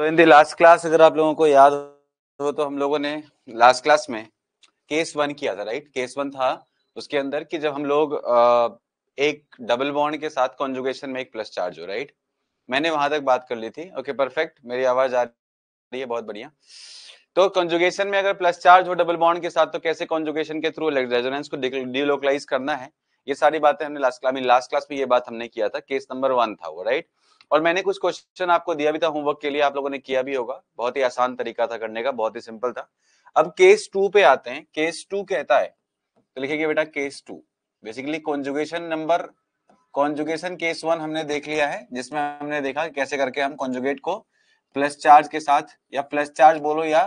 so in the last class अगर आप लोगों को याद हो तो हम लोगों ने लास्ट क्लास में केस वन किया था राइट केस वन था उसके अंदर कि जब हम लोग एक डबल बॉन्ड के साथ कॉन्जुगेशन में एक प्लस चार्ज हो राइट मैंने वहां तक बात कर ली थी ओके परफेक्ट मेरी आवाज आ रही है बहुत बढ़िया तो कॉन्जुगेशन में अगर प्लस चार्ज हो डबल बॉन्ड के साथ तो कैसे कॉन्जुगेशन के थ्रू रेजोनेंस को डिलोकलाइज करना है ये सारी बातें हमने लास्ट क्लास लास्ट क्लास में ये बात हमने किया था केस नंबर वन था वो राइट और मैंने कुछ क्वेश्चन आपको दिया भी था होमवर्क के लिए आप लोगों ने किया भी होगा बहुत ही आसान तरीका था करने का बहुत ही सिंपल था अब केस टू पे आते हैं केस टू कहता है तो लिखेगा बेटा case two basically conjugation number conjugation case one हमने देख लिया है जिसमें हमने देखा कैसे करके हम कॉन्जुगेट को प्लस चार्ज के साथ या प्लस चार्ज बोलो या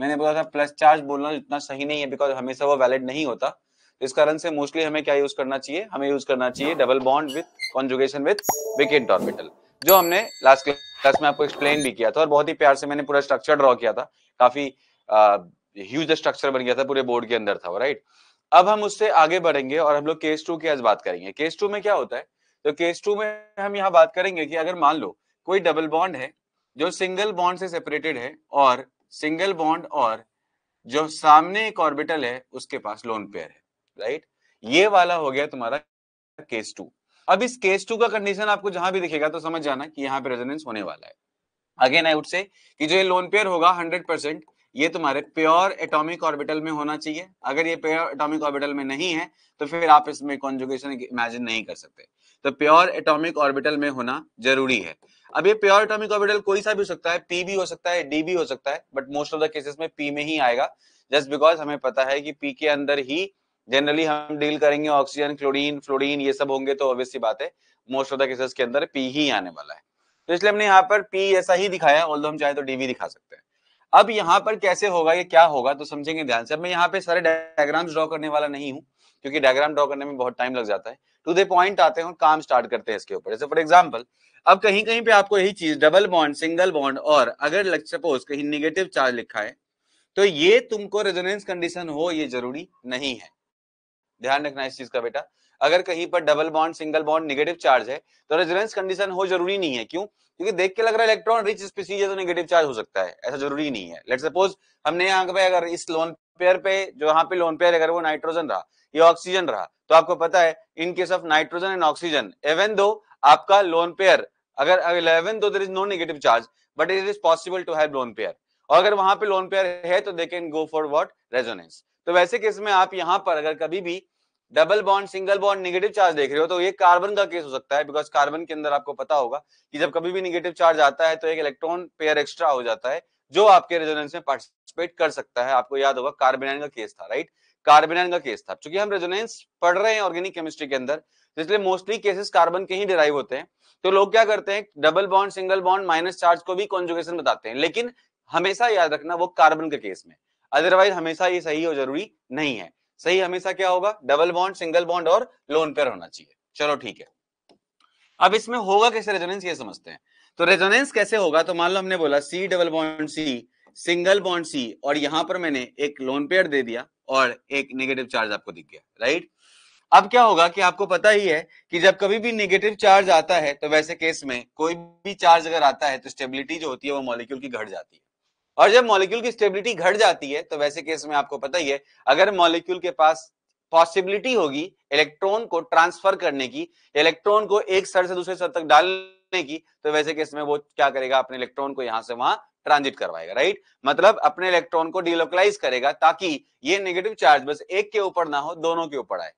मैंने बोला था प्लस चार्ज बोलना इतना सही नहीं है बिकॉज हमेशा वो वैलिड नहीं होता तो इस कारण से मोस्टली हमें क्या यूज करना चाहिए हमें यूज करना चाहिए double bond with conjugation with vacant orbital जो हमने लास्ट क्लास में आपको एक्सप्लेन भी किया था और बहुत ही प्यार से मैंने पूरा स्ट्रक्चर ड्रॉ किया था काफी ह्यूज स्ट्रक्चर बन गया था पूरे बोर्ड के अंदर था राइट अब हम उससे आगे बढ़ेंगे और हम लोग केस टू की आज बात करेंगे केस टू में क्या होता है तो केस टू में हम यहाँ बात करेंगे कि अगर मान लो कोई डबल बॉन्ड है जो सिंगल बॉन्ड से सेपरेटेड है और सिंगल बॉन्ड और जो सामने एक ऑर्बिटल है उसके पास लोन पेयर है राइट ये वाला हो गया तुम्हारा केस टू अब इस केस टू का कंडीशन आपको जहां भी दिखेगा तो समझ जाना कि यहाँ पे रेजोनेंस होने वाला है अगेन आई वुड से कि जो ये लोन पेयर होगा हंड्रेड परसेंट ये तुम्हारे प्योर एटॉमिक ऑर्बिटल में होना चाहिए अगर ये प्योर एटॉमिक ऑर्बिटल में नहीं है तो फिर आप इसमें कॉन्जुगेशन इमेजिन नहीं कर सकते तो प्योर एटॉमिक ऑर्बिटल में होना जरूरी है अब ये प्योर एटॉमिक ऑर्बिटल कोई सा भी हो सकता है पी भी हो सकता है डी भी हो सकता है but most of the cases में पी में ही आएगा जस्ट बिकॉज हमें पता है कि पी के अंदर ही जनरली हम डील करेंगे ऑक्सीजन क्लोरीन फ्लोरीन ये सब होंगे तो ऑब्वियसली बात है मोस्ट ऑफ द केसेस के अंदर पी ही आने वाला है तो इसलिए हमने यहाँ पर पी ऐसा ही दिखाया ऑल्दो हम चाहे तो डीवी दिखा सकते हैं अब यहाँ पर कैसे होगा ये क्या होगा तो समझेंगे ध्यान से अब मैं यहाँ पे सारे डायग्राम ड्रॉ करने वाला नहीं हूँ क्योंकि डायग्राम ड्रॉ करने में बहुत टाइम लग जाता है टू दे पॉइंट आते हैं और काम स्टार्ट करते हैं इसके ऊपर जैसे फॉर एग्जाम्पल अब कहीं कहीं पे आपको यही चीज डबल बॉन्ड सिंगल बॉन्ड और अगर सपोज कहीं निगेटिव चार्ज लिखा है तो ये तुमको रेजोनेंस कंडीशन हो ये जरूरी नहीं है ध्यान रखना इस चीज का बेटा अगर कहीं पर double bond single bond negative charge है तो रेजिडेंस कंडीशन हो जरूरी नहीं है क्यों क्योंकि देख के लग रहा है इलेक्ट्रॉन रिच स्पीसीज है तो निगेटिव चार्ज हो सकता है ऐसा जरूरी नहीं है लेट सपोज हमने यहाँ पे अगर इस लोन पेयर पे जो यहाँ पे लोन पेयर अगर वो नाइट्रोजन रहा ये ऑक्सीजन रहा तो आपको पता है in case of nitrogen and oxygen एवन दो आपका लोन पेयर अगर इलेवन दो there is no negative charge but it is possible to have lone pair और अगर वहां पे लोन पेयर है तो they can go for what resonance तो वैसे केस में आप यहाँ पर अगर कभी भी double bond single bond negative charge देख रहे हो तो ये कार्बन का केस हो सकता है बिकॉज कार्बन के अंदर आपको पता होगा कि जब कभी भी निगेटिव चार्ज आता है तो एक इलेक्ट्रॉन पेयर एक्स्ट्रा हो जाता है जो आपके रेजोनेंस में पार्टिसिपेट कर सकता है आपको याद होगा कार्बेनाइन का केस था राइट कार्बेनाइन का केस था क्योंकि हम रेजोनेंस पढ़ रहे हैं ऑर्गेनिक केमिस्ट्री के अंदर इसलिए मोस्टली केसेस कार्बन के ही डिराइव होते हैं तो लोग क्या करते हैं double bond single bond minus charge को भी कॉन्जुगेशन बताते हैं लेकिन हमेशा याद रखना वो कार्बन के केस में अदरवाइज हमेशा ये सही और जरूरी नहीं है सही हमेशा क्या होगा डबल बॉन्ड सिंगल बॉन्ड और लोन पेयर होना चाहिए चलो ठीक है अब इसमें होगा कैसे रेजोनेंस ये समझते हैं तो रेजोनेंस कैसे होगा तो मान लो हमने बोला C double bond C single bond C और यहां पर मैंने एक लोन पेयर दे दिया और एक नेगेटिव चार्ज आपको दिख गया राइट अब क्या होगा कि आपको पता ही है कि जब कभी भी नेगेटिव चार्ज आता है तो वैसे केस में कोई भी चार्ज अगर आता है तो स्टेबिलिटी जो होती है वो मॉलिक्यूल की घट जाती है और जब मॉलिक्यूल की स्टेबिलिटी घट जाती है तो वैसे केस में आपको पता ही है अगर मॉलिक्यूल के पास पॉसिबिलिटी होगी इलेक्ट्रॉन को ट्रांसफर करने की इलेक्ट्रॉन को एक सर से दूसरे सर तक डालने की तो वैसे केस में वो क्या करेगा अपने इलेक्ट्रॉन को यहां से वहां ट्रांजिट करवाएगा राइट मतलब अपने इलेक्ट्रॉन को डिलोकलाइज करेगा ताकि ये नेगेटिव चार्ज बस एक के ऊपर ना हो दोनों के ऊपर आए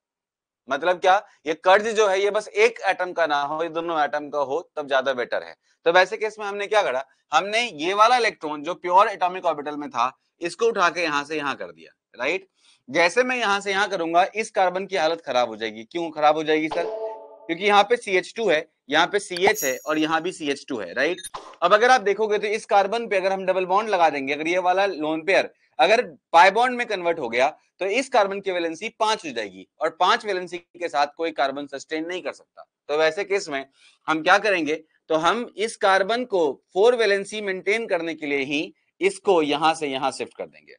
मतलब क्या ये कर्ज जो है ये बस एक एटम का ना हो ये दोनों एटम का हो तब ज्यादा बेटर है तो वैसे केस में हमने क्या करा हमने ये वाला इलेक्ट्रॉन जो प्योर एटॉमिक ऑर्बिटल में था इसको उठा के यहाँ से यहाँ कर दिया राइट जैसे मैं यहाँ से यहाँ करूंगा इस कार्बन की हालत खराब हो जाएगी क्यों खराब हो जाएगी सर क्योंकि यहाँ पे सी एच टू है यहाँ पे सी एच है और यहाँ भी सी एच टू है राइट अब अगर आप देखोगे तो इस कार्बन पे अगर हम डबल बॉन्ड लगा देंगे अगर ये वाला लोन पेयर अगर पाइबॉन्ड में कन्वर्ट हो गया तो इस कार्बन की वैलेंसी पांच हो जाएगी और पांच वैलेंसी के साथ कोई कार्बन सस्टेन नहीं कर सकता तो वैसे केस में हम क्या करेंगे तो हम इस कार्बन को फोर वैलेंसी मेंटेन करने के लिए ही इसको यहां से यहां शिफ्ट कर देंगे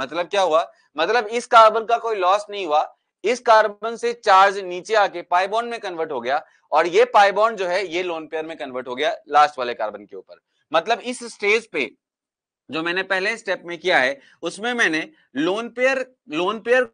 मतलब क्या हुआ मतलब इस कार्बन का कोई लॉस नहीं हुआ इस कार्बन से चार्ज नीचे आके पाइबॉन्ड में कन्वर्ट हो गया और ये पाइबॉन्ड जो है ये लोन पेयर में कन्वर्ट हो गया लास्ट वाले कार्बन के ऊपर मतलब इस स्टेज पे जो मैंने पहले स्टेप में किया है उसमें मैंने लोन पेयर लोन पेयर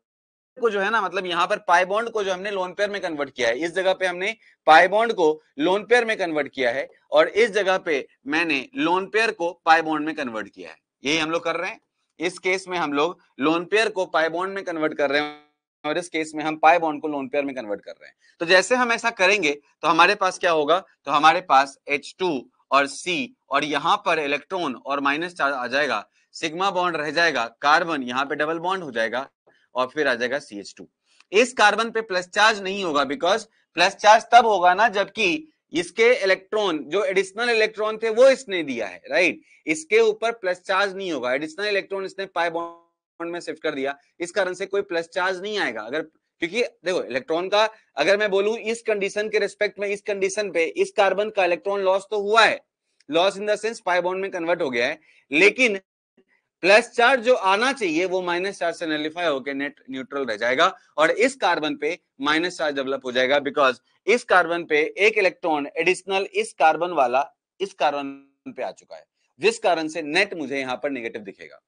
को जो है ना मतलब यहाँ पर पाई बॉन्ड को जो हमने लोन पेयर में कन्वर्ट किया है इस जगह पे हमने पाई बॉन्ड को लोन पेयर में कन्वर्ट किया है और इस जगह पे मैंने लोन पेयर को पाई बॉन्ड में कन्वर्ट किया है यही हम लोग कर रहे हैं इस केस में हम लोग लोन पेयर को पाई बॉन्ड में कन्वर्ट कर रहे हैं और इस केस में हम पाई बॉन्ड को लोन पेयर में कन्वर्ट कर रहे हैं तो जैसे हम ऐसा करेंगे तो हमारे पास क्या होगा तो हमारे पास एच टू और सी और यहाँ पर इलेक्ट्रॉन और माइनस चार्ज आ जाएगा सिग्मा बॉन्ड रह जाएगा कार्बन यहाँ पे डबल बॉन्ड हो जाएगा और फिर आ जाएगा सी इस कार्बन पे प्लस चार्ज नहीं होगा बिकॉज प्लस चार्ज तब होगा ना जबकि इसके इलेक्ट्रॉन जो एडिशनल इलेक्ट्रॉन थे वो इसने दिया है राइट इसके ऊपर प्लस चार्ज नहीं होगा एडिशनल इलेक्ट्रॉन इसने पाई बॉन्ड में शिफ्ट कर दिया इस कारण से कोई प्लस चार्ज नहीं आएगा अगर क्योंकि देखो इलेक्ट्रॉन का अगर मैं बोलूं इस कंडीशन के रिस्पेक्ट में इस कंडीशन पे इस कार्बन का इलेक्ट्रॉन लॉस तो हुआ है loss in the sense pi bond में कन्वर्ट हो गया है लेकिन प्लस चार्ज जो आना चाहिए वो माइनस चार्ज से नलिफाई होकर नेट न्यूट्रल रह जाएगा और इस कार्बन पे माइनस चार्ज डेवलप हो जाएगा बिकॉज इस कार्बन पे एक इलेक्ट्रॉन एडिशनल इस कार्बन वाला इस कार्बन पे आ चुका है जिस कारण से नेट मुझे यहां पर नेगेटिव दिखेगा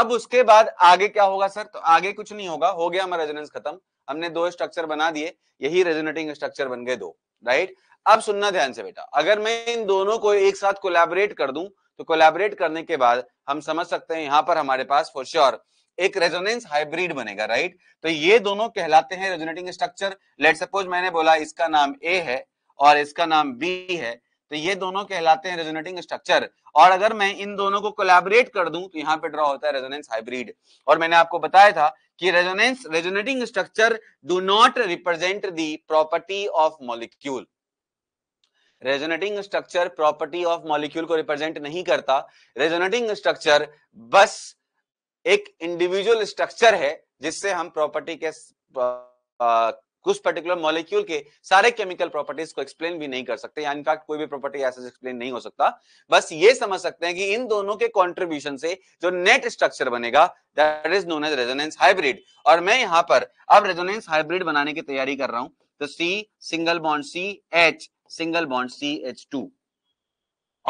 अब उसके बाद आगे क्या होगा सर तो आगे कुछ नहीं होगा हो गया हमारा रेजोनेंस खत्म हमने दो स्ट्रक्चर बना दिए यही रेजोनेटिंग स्ट्रक्चर बन गए दो राइट अब सुनना ध्यान से बेटा अगर मैं इन दोनों को एक साथ कोलैबोरेट कर दूं तो कोलैबोरेट करने के बाद हम समझ सकते हैं यहां पर हमारे पास फॉर श्योर sure, एक रेजोनेंस हाइब्रिड बनेगा राइट तो ये दोनों कहलाते हैं रेजोनेटिंग स्ट्रक्चर लेट सपोज मैंने बोला इसका नाम ए है और इसका नाम बी है तो ये दोनों कहलाते हैं रेजोनेटिंग स्ट्रक्चर और अगर मैं इन दोनों को कोलैबोरेट कर दूं तो यहाँ पे ड्रॉ होता है रेजोनेंस हाइब्रिड और मैंने आपको बताया था कि resonance resonating structure do not represent the property of molecule resonating structure property of molecule को रिप्रेजेंट नहीं करता रेजोनेटिंग स्ट्रक्चर बस एक इंडिविजुअल स्ट्रक्चर है जिससे हम प्रॉपर्टी के कुछ पर्टिकुलर मॉलिक्यूल के सारे केमिकल प्रॉपर्टीज को एक्सप्लेन भी नहीं कर सकते या इनफैक्ट कोई भी प्रॉपर्टी ऐसे एक्सप्लेन नहीं हो सकता बस ये समझ सकते हैं कि इन दोनों के कॉन्ट्रीब्यूशन से जो नेट स्ट्रक्चर बनेगा that is known as resonance hybrid और मैं यहाँ पर अब रेजोनेंस हाइब्रिड बनाने की तैयारी कर रहा हूँ तो C single bond C H single bond C H two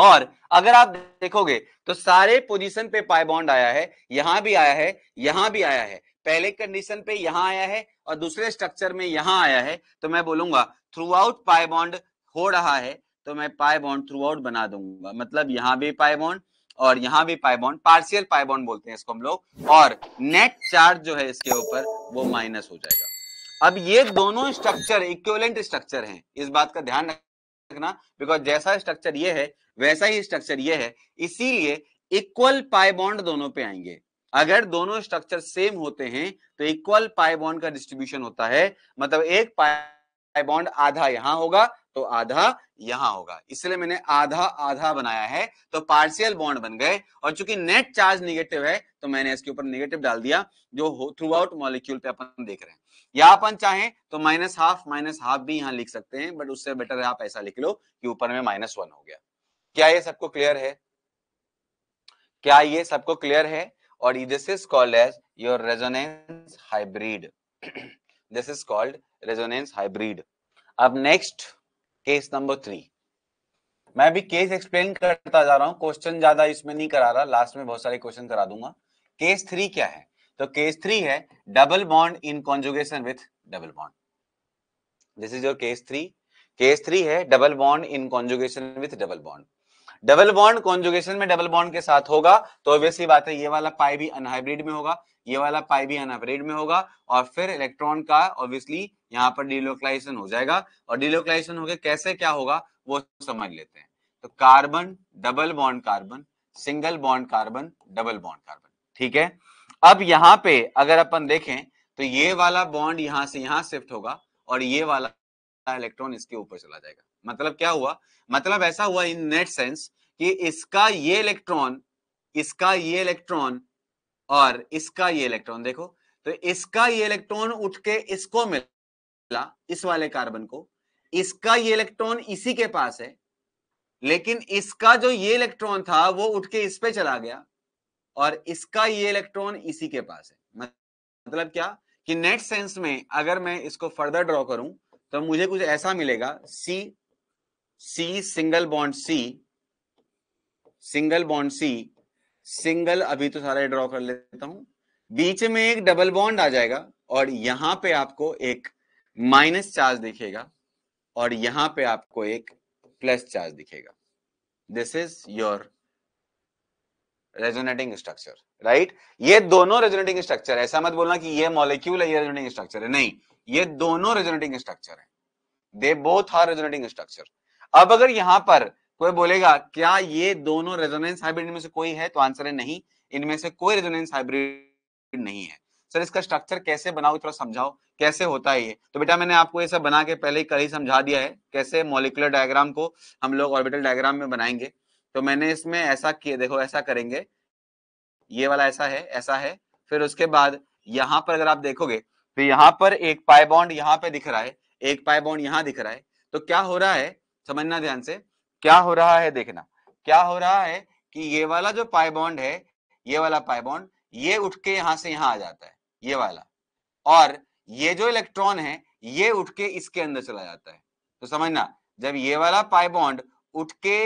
और अगर आप देखोगे तो सारे पोजीशन पे पाई बॉन्ड आया है यहां भी आया है यहां भी आया है पहले कंडीशन पे यहां आया है और दूसरे स्ट्रक्चर में यहां आया है तो मैं बोलूंगा थ्रू आउट पाए बॉन्ड हो रहा है तो मैं पाए बॉन्ड थ्रू आउट बना दूंगा मतलब यहाँ भी पाए बॉन्ड और यहाँ भी pi bond partial pi bond बोलते हैं इसको हम लोग और नेट चार्ज जो है इसके ऊपर वो माइनस हो जाएगा अब ये दोनों स्ट्रक्चर इक्वलेंट स्ट्रक्चर हैं इस बात का ध्यान रखना बिकॉज जैसा स्ट्रक्चर ये है वैसा ही स्ट्रक्चर ये है इसीलिए इक्वल पाई बॉन्ड दोनों पे आएंगे अगर दोनों स्ट्रक्चर सेम होते हैं तो इक्वल पाई बॉन्ड का डिस्ट्रीब्यूशन होता है मतलब एक पाई बॉन्ड आधा यहां होगा तो आधा यहां होगा इसलिए मैंने आधा आधा बनाया है तो पार्शियल बॉन्ड बन गए और चूंकि नेट चार्ज निगेटिव है तो मैंने इसके ऊपर निगेटिव डाल दिया जो थ्रू आउट मॉलिक्यूल पे अपन देख रहे हैं या अपन चाहें तो माइनस हाफ माइनस हाफ भी यहां लिख सकते हैं बट उससे बेटर है आप ऐसा लिख लो कि ऊपर में माइनस वन हो गया क्या ये सबको क्लियर है क्या ये सबको क्लियर है और this is called as your resonance hybrid this is called resonance hybrid अब नेक्स्ट केस नंबर थ्री मैं भी केस एक्सप्लेन करता जा रहा हूं क्वेश्चन ज्यादा इसमें नहीं करा रहा लास्ट में बहुत सारे क्वेश्चन करा दूंगा केस थ्री क्या है तो केस थ्री है double bond in conjugation with double bond this is your case three case three है double bond in conjugation with double bond double bond conjugation में डबल बॉन्ड के साथ होगा तो ऑब्वियसली बात है ये वाला पाई भी अनहाइब्रिड में होगा ये वाला पाई भी अनहाइब्रिड में होगा और फिर इलेक्ट्रॉन का ऑब्वियसली यहाँ पर डिलोकलाइजेशन हो जाएगा और डिलोकलाइजेशन होकर कैसे क्या होगा वो समझ लेते हैं तो carbon double bond carbon single bond carbon double bond carbon ठीक है अब यहाँ पे अगर अपन देखें तो ये वाला बॉन्ड यहां से यहां शिफ्ट होगा और ये वाला इलेक्ट्रॉन इसके ऊपर चला जाएगा मतलब क्या हुआ मतलब ऐसा हुआ इन नेट सेंस कि इसका ये इलेक्ट्रॉन इसका ये इलेक्ट्रॉन और इसका ये इलेक्ट्रॉन देखो तो इसका ये इलेक्ट्रॉन उठ के इसको मिला इस वाले कार्बन को इसका ये इलेक्ट्रॉन इसी के पास है लेकिन इसका जो ये इलेक्ट्रॉन था वो उठ के इस पे चला गया और इसका ये इलेक्ट्रॉन इसी के पास है मतलब क्या कि नेट सेंस में अगर मैं इसको फर्दर ड्रॉ करूं तो मुझे कुछ ऐसा मिलेगा C C single bond C single bond C single अभी तो सारा ड्रॉ कर लेता हूं बीच में एक डबल बॉन्ड आ जाएगा और यहां पे आपको एक माइनस चार्ज दिखेगा और यहां पे आपको एक प्लस चार्ज दिखेगा this is your resonating structure right ये दोनों रेजोनेटिंग स्ट्रक्चर ऐसा मत बोलना कि ये मॉलिक्यूल है ये रेजोनेटिंग स्ट्रक्चर है नहीं ये दोनों रेजोनेटिंग स्ट्रक्चर है they both are resonating structure अब अगर यहाँ पर कोई बोलेगा क्या ये दोनों रेजोनेंस हाइब्रिड में से कोई है तो आंसर है नहीं इनमें से कोई रेजोनेंस हाइब्रिड नहीं है सर इसका स्ट्रक्चर कैसे बनाओ थोड़ा समझाओ कैसे होता है ये तो बेटा मैंने आपको ये सब बना के पहले ही कल ही समझा दिया है कैसे मोलिकुलर डायग्राम को हम लोग ऑर्बिटल डायग्राम में बनाएंगे तो मैंने इसमें ऐसा किया देखो ऐसा करेंगे ये वाला ऐसा है ऐसा है फिर उसके बाद यहाँ पर अगर आप देखोगे तो यहाँ पर एक पाई बॉन्ड यहाँ पे दिख रहा है एक पाई बॉन्ड यहाँ दिख रहा है तो क्या हो रहा है समझना ध्यान से क्या हो रहा है देखना क्या हो रहा है कि ये वाला जो पाई बॉन्ड है ये वाला पाई बॉन्ड ये उठ के यहां से यहां आ जाता है ये वाला और ये जो इलेक्ट्रॉन है ये उठ के इसके अंदर चला जाता है तो समझना जब ये वाला पाई बॉन्ड उठ के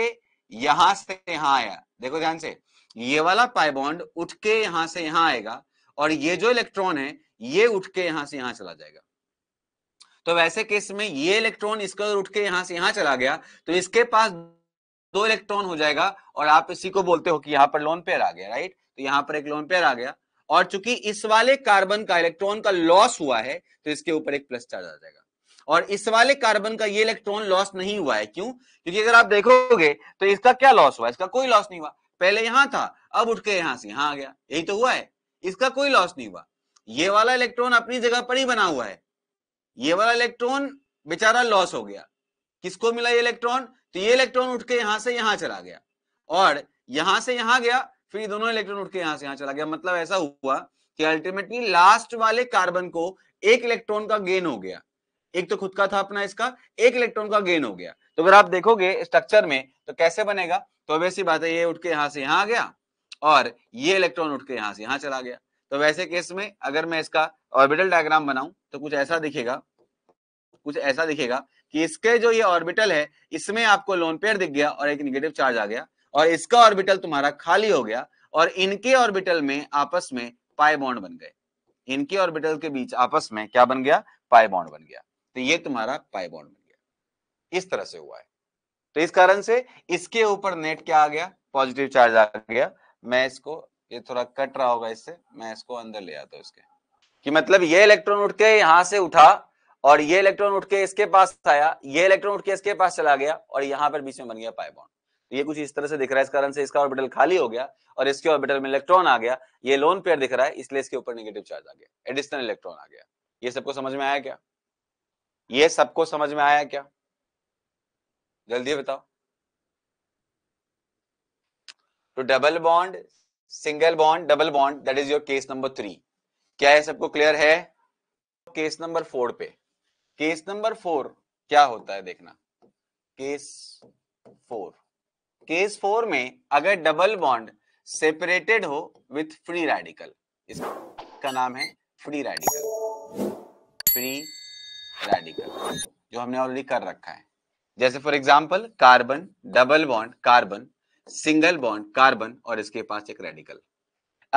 यहां से यहां आया देखो ध्यान से ये वाला पाई बॉन्ड उठ के यहां से यहां आएगा और ये जो इलेक्ट्रॉन है ये उठ के यहां से यहां चला जाएगा तो वैसे केस में ये इलेक्ट्रॉन इसके उठ के यहां से यहां चला गया तो इसके पास दो इलेक्ट्रॉन हो जाएगा और आप इसी को बोलते हो कि यहाँ पर लोन पेयर आ गया राइट तो यहाँ पर एक लोन पेयर आ गया और चूंकि इस वाले कार्बन का इलेक्ट्रॉन का लॉस हुआ है तो इसके ऊपर एक प्लस चार्ज आ जाएगा और इस वाले कार्बन का ये इलेक्ट्रॉन लॉस नहीं हुआ है क्यों क्योंकि अगर आप देखोगे तो इसका क्या लॉस हुआ इसका कोई लॉस नहीं हुआ पहले यहां था अब उठ के यहां से यहां आ गया यही तो हुआ है इसका कोई लॉस नहीं हुआ ये वाला इलेक्ट्रॉन अपनी जगह पर ही बना हुआ है ये वाला इलेक्ट्रॉन बेचारा लॉस हो गया किसको मिला ये इलेक्ट्रॉन तो ये इलेक्ट्रॉन उठ के यहां से यहां चला गया और यहां से यहां गया फिर ये दोनों इलेक्ट्रॉन उठ के यहां से यहां चला गया मतलब ऐसा हुआ कि अल्टीमेटली लास्ट वाले कार्बन को एक इलेक्ट्रॉन का गेन हो गया एक तो खुद का था अपना इसका एक इलेक्ट्रॉन का गेन हो गया तो अगर आप देखोगे स्ट्रक्चर में तो कैसे बनेगा तो अब ऐसी बात है ये उठ के यहां से यहां आ गया और ये इलेक्ट्रॉन उठ के यहां से यहां चला गया तो वैसे केस में अगर मैं इसका ऑर्बिटल डायग्राम बनाऊं तो कुछ ऐसा दिखेगा कुछ ऐसा दिखेगा कि इसके जो ये ऑर्बिटल है इसमें आपको लोन पेयर दिख गया और एक निगेटिव चार्ज आ गया और इसका ऑर्बिटल तुम्हारा खाली हो गया और इनके ऑर्बिटल में आपस में पाई बॉन्ड बन गए इनके ऑर्बिटल के बीच आपस में क्या बन गया पाई बॉन्ड बन गया तो ये तुम्हारा पाई बॉन्ड बन गया इस तरह से हुआ है तो इस कारण से इसके ऊपर नेट क्या आ गया पॉजिटिव चार्ज आ गया मैं इसको ये थोड़ा कट रहा होगा इससे मैं इसको अंदर ले आता हूँ इसके कि मतलब ये इलेक्ट्रॉन उठ के यहाँ से उठा और ये इलेक्ट्रॉन उठ के इसके पास आया ये इलेक्ट्रॉन उठ के इसके पास चला गया और यहाँ पर बीच में बन गया पाइबॉन्ड तो ये कुछ इस तरह से दिख रहा है इस कारण से इसका ऑर्बिटल खाली हो गया और इसके ऑर्बिटल में इलेक्ट्रॉन आ गया ये लोन पेयर दिख रहा है इसलिए इसके ऊपर नेगेटिव चार्ज आ गया एडिशनल इलेक्ट्रॉन आ गया ये सबको समझ में आया क्या ये सबको समझ में आया क्या जल्दी बताओ तो double bond single bond double bond that is your case number three क्या है सबको क्लियर है केस नंबर फोर पे केस नंबर फोर क्या होता है देखना केस फोर केस फोर में अगर डबल बॉन्ड सेपरेटेड हो विथ फ्री रेडिकल इसका नाम है फ्री रेडिकल फ्री रेडिकल जो हमने ऑलरेडी कर रखा है जैसे for example carbon double bond carbon single bond carbon और इसके पास एक रेडिकल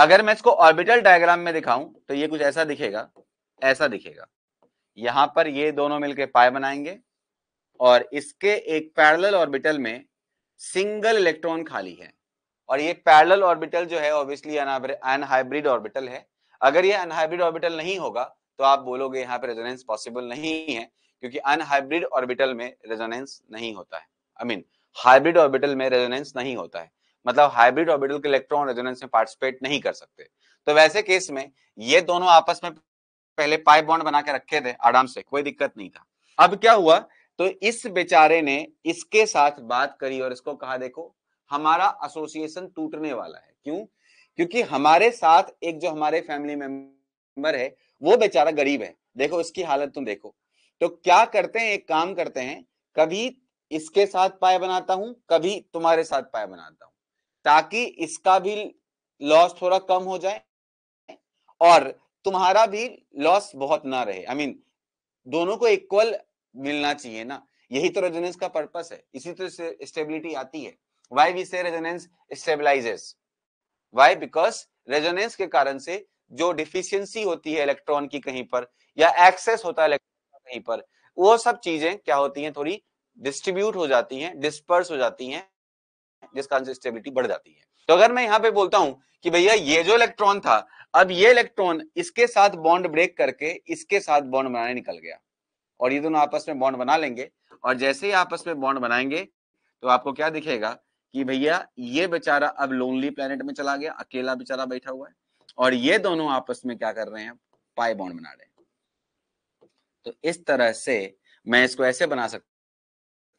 अगर मैं इसको ऑर्बिटल डायग्राम में दिखाऊं तो ये कुछ ऐसा दिखेगा ऐसा दिखेगा यहां पर ये दोनों मिलके पाए बनाएंगे और इसके एक पैरेलल ऑर्बिटल में सिंगल इलेक्ट्रॉन खाली है और ये पैरेलल ऑर्बिटल जो है ऑब्वियसली अनहाइब्रिड ऑर्बिटल है अगर ये अनहाइब्रिड ऑर्बिटल नहीं होगा तो आप बोलोगे यहाँ पे रेजोनेंस पॉसिबल नहीं है क्योंकि अनहाइब्रिड ऑर्बिटल में रेजोनेंस नहीं होता है I I mean mean, hybrid orbital में रेजोनेंस नहीं होता है मतलब हाइब्रिड ऑर्बिटल के इलेक्ट्रॉन रेजोनेंस में पार्टिसिपेट नहीं कर सकते तो वैसे केस में ये दोनों आपस में पहले पाइप बॉन्ड बना के रखे थे आराम से कोई दिक्कत नहीं था अब क्या हुआ तो इस बेचारे ने इसके साथ बात करी और इसको कहा देखो हमारा एसोसिएशन टूटने वाला है क्यों क्योंकि हमारे साथ एक जो हमारे फैमिली मेंबर है वो बेचारा गरीब है देखो इसकी हालत तुम देखो तो क्या करते हैं एक काम करते हैं कभी इसके साथ पाए बनाता हूं कभी तुम्हारे साथ पाए बनाता हूं ताकि इसका भी लॉस थोड़ा कम हो जाए और तुम्हारा भी लॉस बहुत ना रहे आई I मीन mean, दोनों को इक्वल मिलना चाहिए ना यही तो रेजोनेंस का पर्पस है इसी तो स्टेबिलिटी आती है why we say resonance stabilizes why because resonance के कारण से जो डिफिशियंसी होती है इलेक्ट्रॉन की कहीं पर या एक्सेस होता है इलेक्ट्रॉन कहीं पर वो सब चीजें क्या होती हैं थोड़ी डिस्ट्रीब्यूट हो जाती हैं डिस्पर्स हो जाती हैं से स्टेबिलिटी बढ़ जाती है तो अगर मैं यहाँ पे बोलता हूँ कि भैया ये जो इलेक्ट्रॉन था अब ये इलेक्ट्रॉन इसके साथ बॉन्ड ब्रेक करके इसके साथ बॉन्ड बनाने निकल गया और ये दोनों आपस में बॉन्ड बना लेंगे और जैसे ही आपस में बॉन्ड बनाएंगे तो आपको क्या दिखेगा कि भैया ये बेचारा अब लोनली प्लेनेट में चला गया अकेला बेचारा बैठा हुआ है और ये दोनों आपस में क्या कर रहे हैं पाए बॉन्ड बना रहे हैं तो इस तरह से मैं इसको ऐसे बना सकता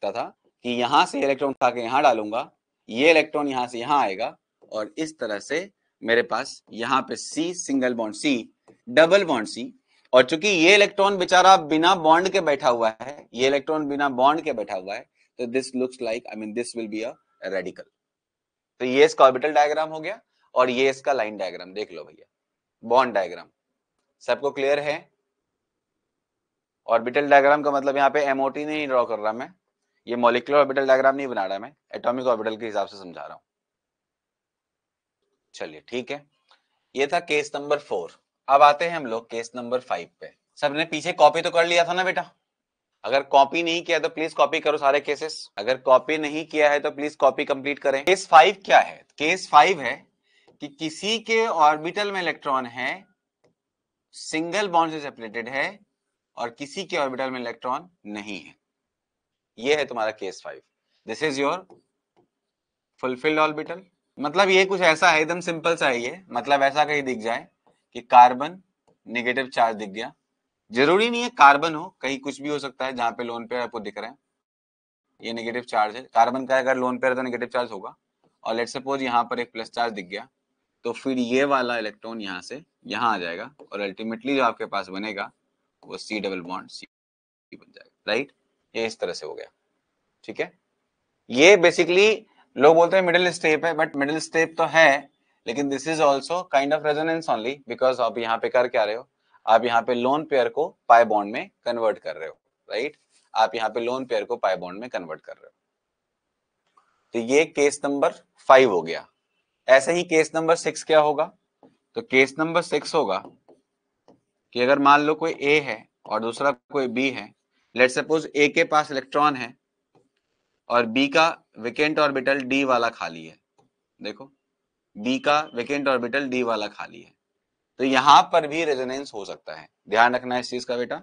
सकता था कि यहां से इलेक्ट्रॉन उठा के यहाँ डालूंगा ये इलेक्ट्रॉन यहां से यहाँ आएगा और इस तरह से मेरे पास यहाँ पे C single bond C double bond C और चूंकि ये इलेक्ट्रॉन बेचारा बिना बॉन्ड के बैठा हुआ है ये इलेक्ट्रॉन बिना बॉन्ड के बैठा हुआ है तो this looks like I mean this will be a radical तो ये इसका ऑर्बिटल डायग्राम हो गया और ये इसका लाइन डायग्राम देख लो भैया बॉन्ड डायग्राम सबको क्लियर है ऑर्बिटल डायग्राम का मतलब यहाँ पे एमओटी नहीं ड्रॉ कर रहा मैं ये मोलिकुलर ऑर्बिटल डायग्राम नहीं बना रहा मैं एटॉमिक ऑर्बिटल के हिसाब से समझा रहा हूँ चलिए ठीक है ये था केस नंबर फोर अब आते हैं हम लोग केस नंबर फाइव पे सबने पीछे कॉपी तो कर लिया था ना बेटा अगर कॉपी नहीं किया तो प्लीज कॉपी करो सारे केसेस अगर कॉपी नहीं किया है तो प्लीज कॉपी कंप्लीट करें केस फाइव क्या है केस फाइव है कि किसी के ऑर्बिटल में इलेक्ट्रॉन है सिंगल बॉन्ड से सेपरेटेड है और किसी के ऑर्बिटल में इलेक्ट्रॉन नहीं है ये है तुम्हारा case five this is your fulfilled orbital मतलब ये कुछ ऐसा है एकदम सिंपल सा है ये मतलब ऐसा कहीं दिख जाए कि कार्बन नेगेटिव चार्ज दिख गया जरूरी नहीं है कार्बन हो कहीं कुछ भी हो सकता है जहां पे लोन पेयर आपको दिख रहा है ये नेगेटिव चार्ज है कार्बन का अगर लोन पेयर तो नेगेटिव चार्ज होगा और लेट सपोज यहाँ पर एक प्लस चार्ज दिख गया तो फिर ये वाला इलेक्ट्रॉन यहाँ से यहाँ आ जाएगा और अल्टीमेटली जो आपके पास बनेगा वो सी डबल बॉन्ड सी बन जाएगा राइट ये इस तरह से हो गया ठीक है ये बेसिकली लोग बोलते हैं मिडिल स्टेप है बट मिडिल स्टेप तो है लेकिन this is also kind of resonance only because आप यहाँ पे कर क्या रहे हो आप यहाँ पे लोन पेयर को पाई बॉन्ड में कन्वर्ट कर रहे हो राइट आप यहाँ पे लोन पेयर को पाई बॉन्ड में कन्वर्ट कर रहे हो तो ये केस नंबर फाइव हो गया ऐसे ही केस नंबर सिक्स क्या होगा तो केस नंबर सिक्स होगा कि अगर मान लो कोई ए है और दूसरा कोई बी है लेट सपोज ए के पास इलेक्ट्रॉन है और बी का वेकेंट ऑर्बिटल डी वाला खाली है देखो बी का वेकेंट ऑर्बिटल डी वाला खाली है तो यहां पर भी रेजोनेंस हो सकता है ध्यान रखना इस चीज का बेटा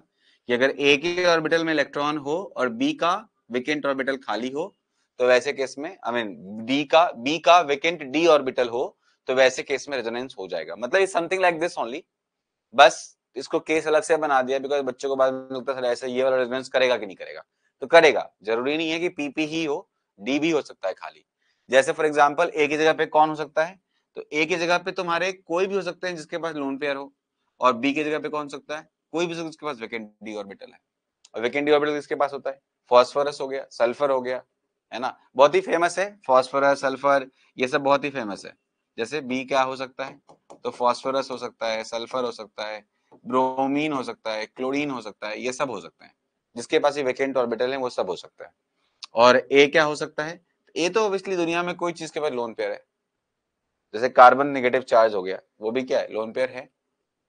कि अगर ए के ऑर्बिटल में इलेक्ट्रॉन हो और बी का वेकेंट ऑर्बिटल खाली हो तो वैसे केस में आई मीन डी का बी का वेकेंट डी ऑर्बिटल हो तो वैसे केस में रेजोनेंस हो जाएगा मतलब is something like this only बस इसको केस अलग से बना दिया बिकॉज बच्चों को बाद में लगता है ये वाला रेजिडेंस करेगा कि नहीं करेगा तो करेगा जरूरी नहीं है कि पीपी ही हो डी भी हो सकता है खाली जैसे फॉर एग्जाम्पल ए की जगह पे कौन हो सकता है तो ए की जगह पे तुम्हारे कोई भी हो सकते हैं जिसके पास लोन पेयर हो और बी की जगह पे कौन हो सकता है कोई भी जिसके पास डी ऑर्बिटल है और वेकेंट डी ऑर्बिटल किसके पास होता है फॉस्फोरस हो गया सल्फर हो गया है ना बहुत ही फेमस है फॉस्फोरस सल्फर ये सब बहुत ही फेमस है जैसे बी क्या हो सकता है तो फॉस्फोरस हो सकता है सल्फर हो सकता है ब्रोमीन हो सकता है क्लोरीन हो सकता है ये सब हो सकते हैं जिसके पास ये वेकेंट ऑर्बिटल है वो सब हो सकता है और ए क्या हो सकता है ए तो ऑब्वियसली दुनिया में कोई चीज के पास लोन पेयर है जैसे कार्बन नेगेटिव चार्ज हो गया वो भी क्या है लोन पेयर है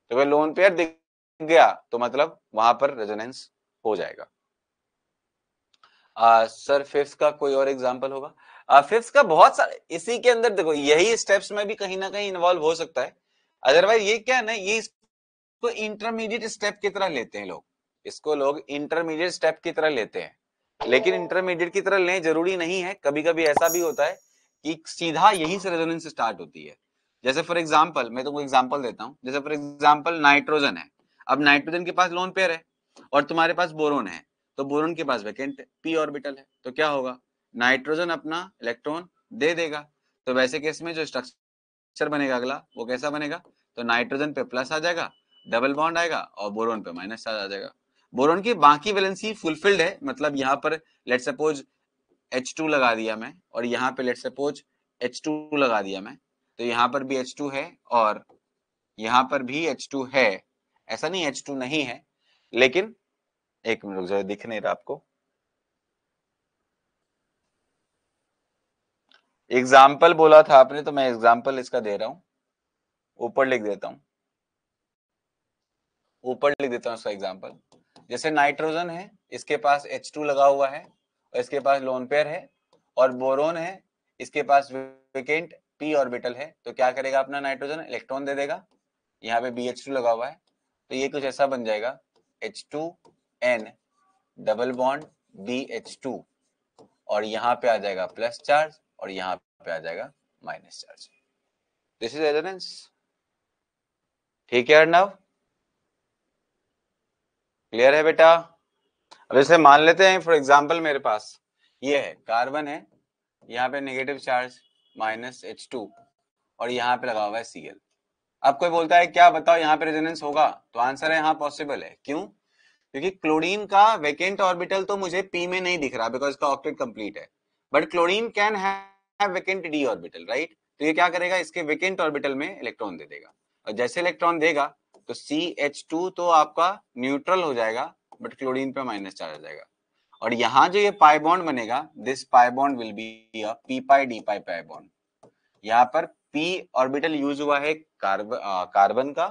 तो अगर लोन पेयर दिख गया तो मतलब वहां पर रेजोनेंस हो जाएगा आ, सर फिफ्थ का कोई और एग्जाम्पल होगा फिफ्थ का बहुत सारे इसी के अंदर देखो यही स्टेप्स में भी कहीं ना कहीं इन्वॉल्व हो सकता है अदरवाइज ये क्या है ना ये तो इंटरमीडिएट स्टेप की तरह लेते हैं लोग इसको लोग इंटरमीडिएट स्टेप की तरह लेते हैं लेकिन इंटरमीडिएट की तरह लें जरूरी नहीं है कभी कभी ऐसा भी होता है कि सीधा यही से रेजोनेंस स्टार्ट होती है जैसे फॉर एग्जाम्पल मैं तुमको तो एग्जाम्पल देता हूँ जैसे फॉर एग्जाम्पल नाइट्रोजन है अब नाइट्रोजन के पास लोन पेयर है और तुम्हारे पास बोरोन है तो बोरोन के पास वैकेंट पी ऑर्बिटल है तो क्या होगा नाइट्रोजन अपना इलेक्ट्रॉन दे देगा तो वैसे केस में जो स्ट्रक्चर बनेगा अगला वो कैसा बनेगा तो नाइट्रोजन पे प्लस आ जाएगा डबल बॉन्ड आएगा और बोरोन पे माइनस चार्ज आ जाएगा बोरोन की बाकी वैलेंसी फुलफिल्ड है मतलब यहाँ पर लेट सपोज एच टू लगा दिया मैं और यहाँ पे लेट सपोज एच टू लगा दिया मैं तो यहाँ पर भी एच टू है और यहाँ पर भी एच टू है ऐसा नहीं एच टू नहीं है लेकिन एक मिनट जो दिख नहीं रहा आपको एग्जाम्पल बोला था आपने तो मैं एग्जाम्पल इसका दे रहा हूं ऊपर लिख देता हूं ऊपर लिख देता हूँ उसका एग्जाम्पल जैसे नाइट्रोजन है इसके पास एच टू लगा हुआ है और इसके पास लोन पेयर है और बोरोन है इसके पास वेकेंट पी ऑर्बिटल है तो क्या करेगा अपना नाइट्रोजन इलेक्ट्रॉन दे देगा यहाँ पे बी एच टू लगा हुआ है तो ये कुछ ऐसा बन जाएगा H two N double bond B H two और यहाँ पे आ जाएगा प्लस चार्ज और यहाँ पे आ जाएगा minus charge this is agents ठीक है अर्नव क्लियर है बेटा अब जैसे मान लेते हैं फॉर एग्जाम्पल मेरे पास ये है कार्बन है यहाँ पे negative charge minus H two और यहाँ पे लगा हुआ है सी एल अब कोई बोलता है क्या बताओ यहाँ पे रेजोनेंस होगा तो आंसर है यहाँ पॉसिबल है क्यों क्योंकि क्लोरीन का वेकेंट ऑर्बिटल तो मुझे पी में नहीं दिख रहा बिकॉज इसका ऑक्टेट कंप्लीट है बट क्लोरीन कैन है वेकेंट डी ऑर्बिटल राइट तो ये क्या करेगा इसके वेकेंट ऑर्बिटल में इलेक्ट्रॉन दे देगा और जैसे इलेक्ट्रॉन देगा तो टू तो आपका न्यूट्रल हो जाएगा बट क्लोरीन पे माइनस चार्ज हो जाएगा और यहाँ जो ये पाई बॉन्ड बनेगा this pi bond will be P pi D pi pi bond यहाँ पर पी ऑर्बिटल यूज हुआ है कार्बन कार्बन का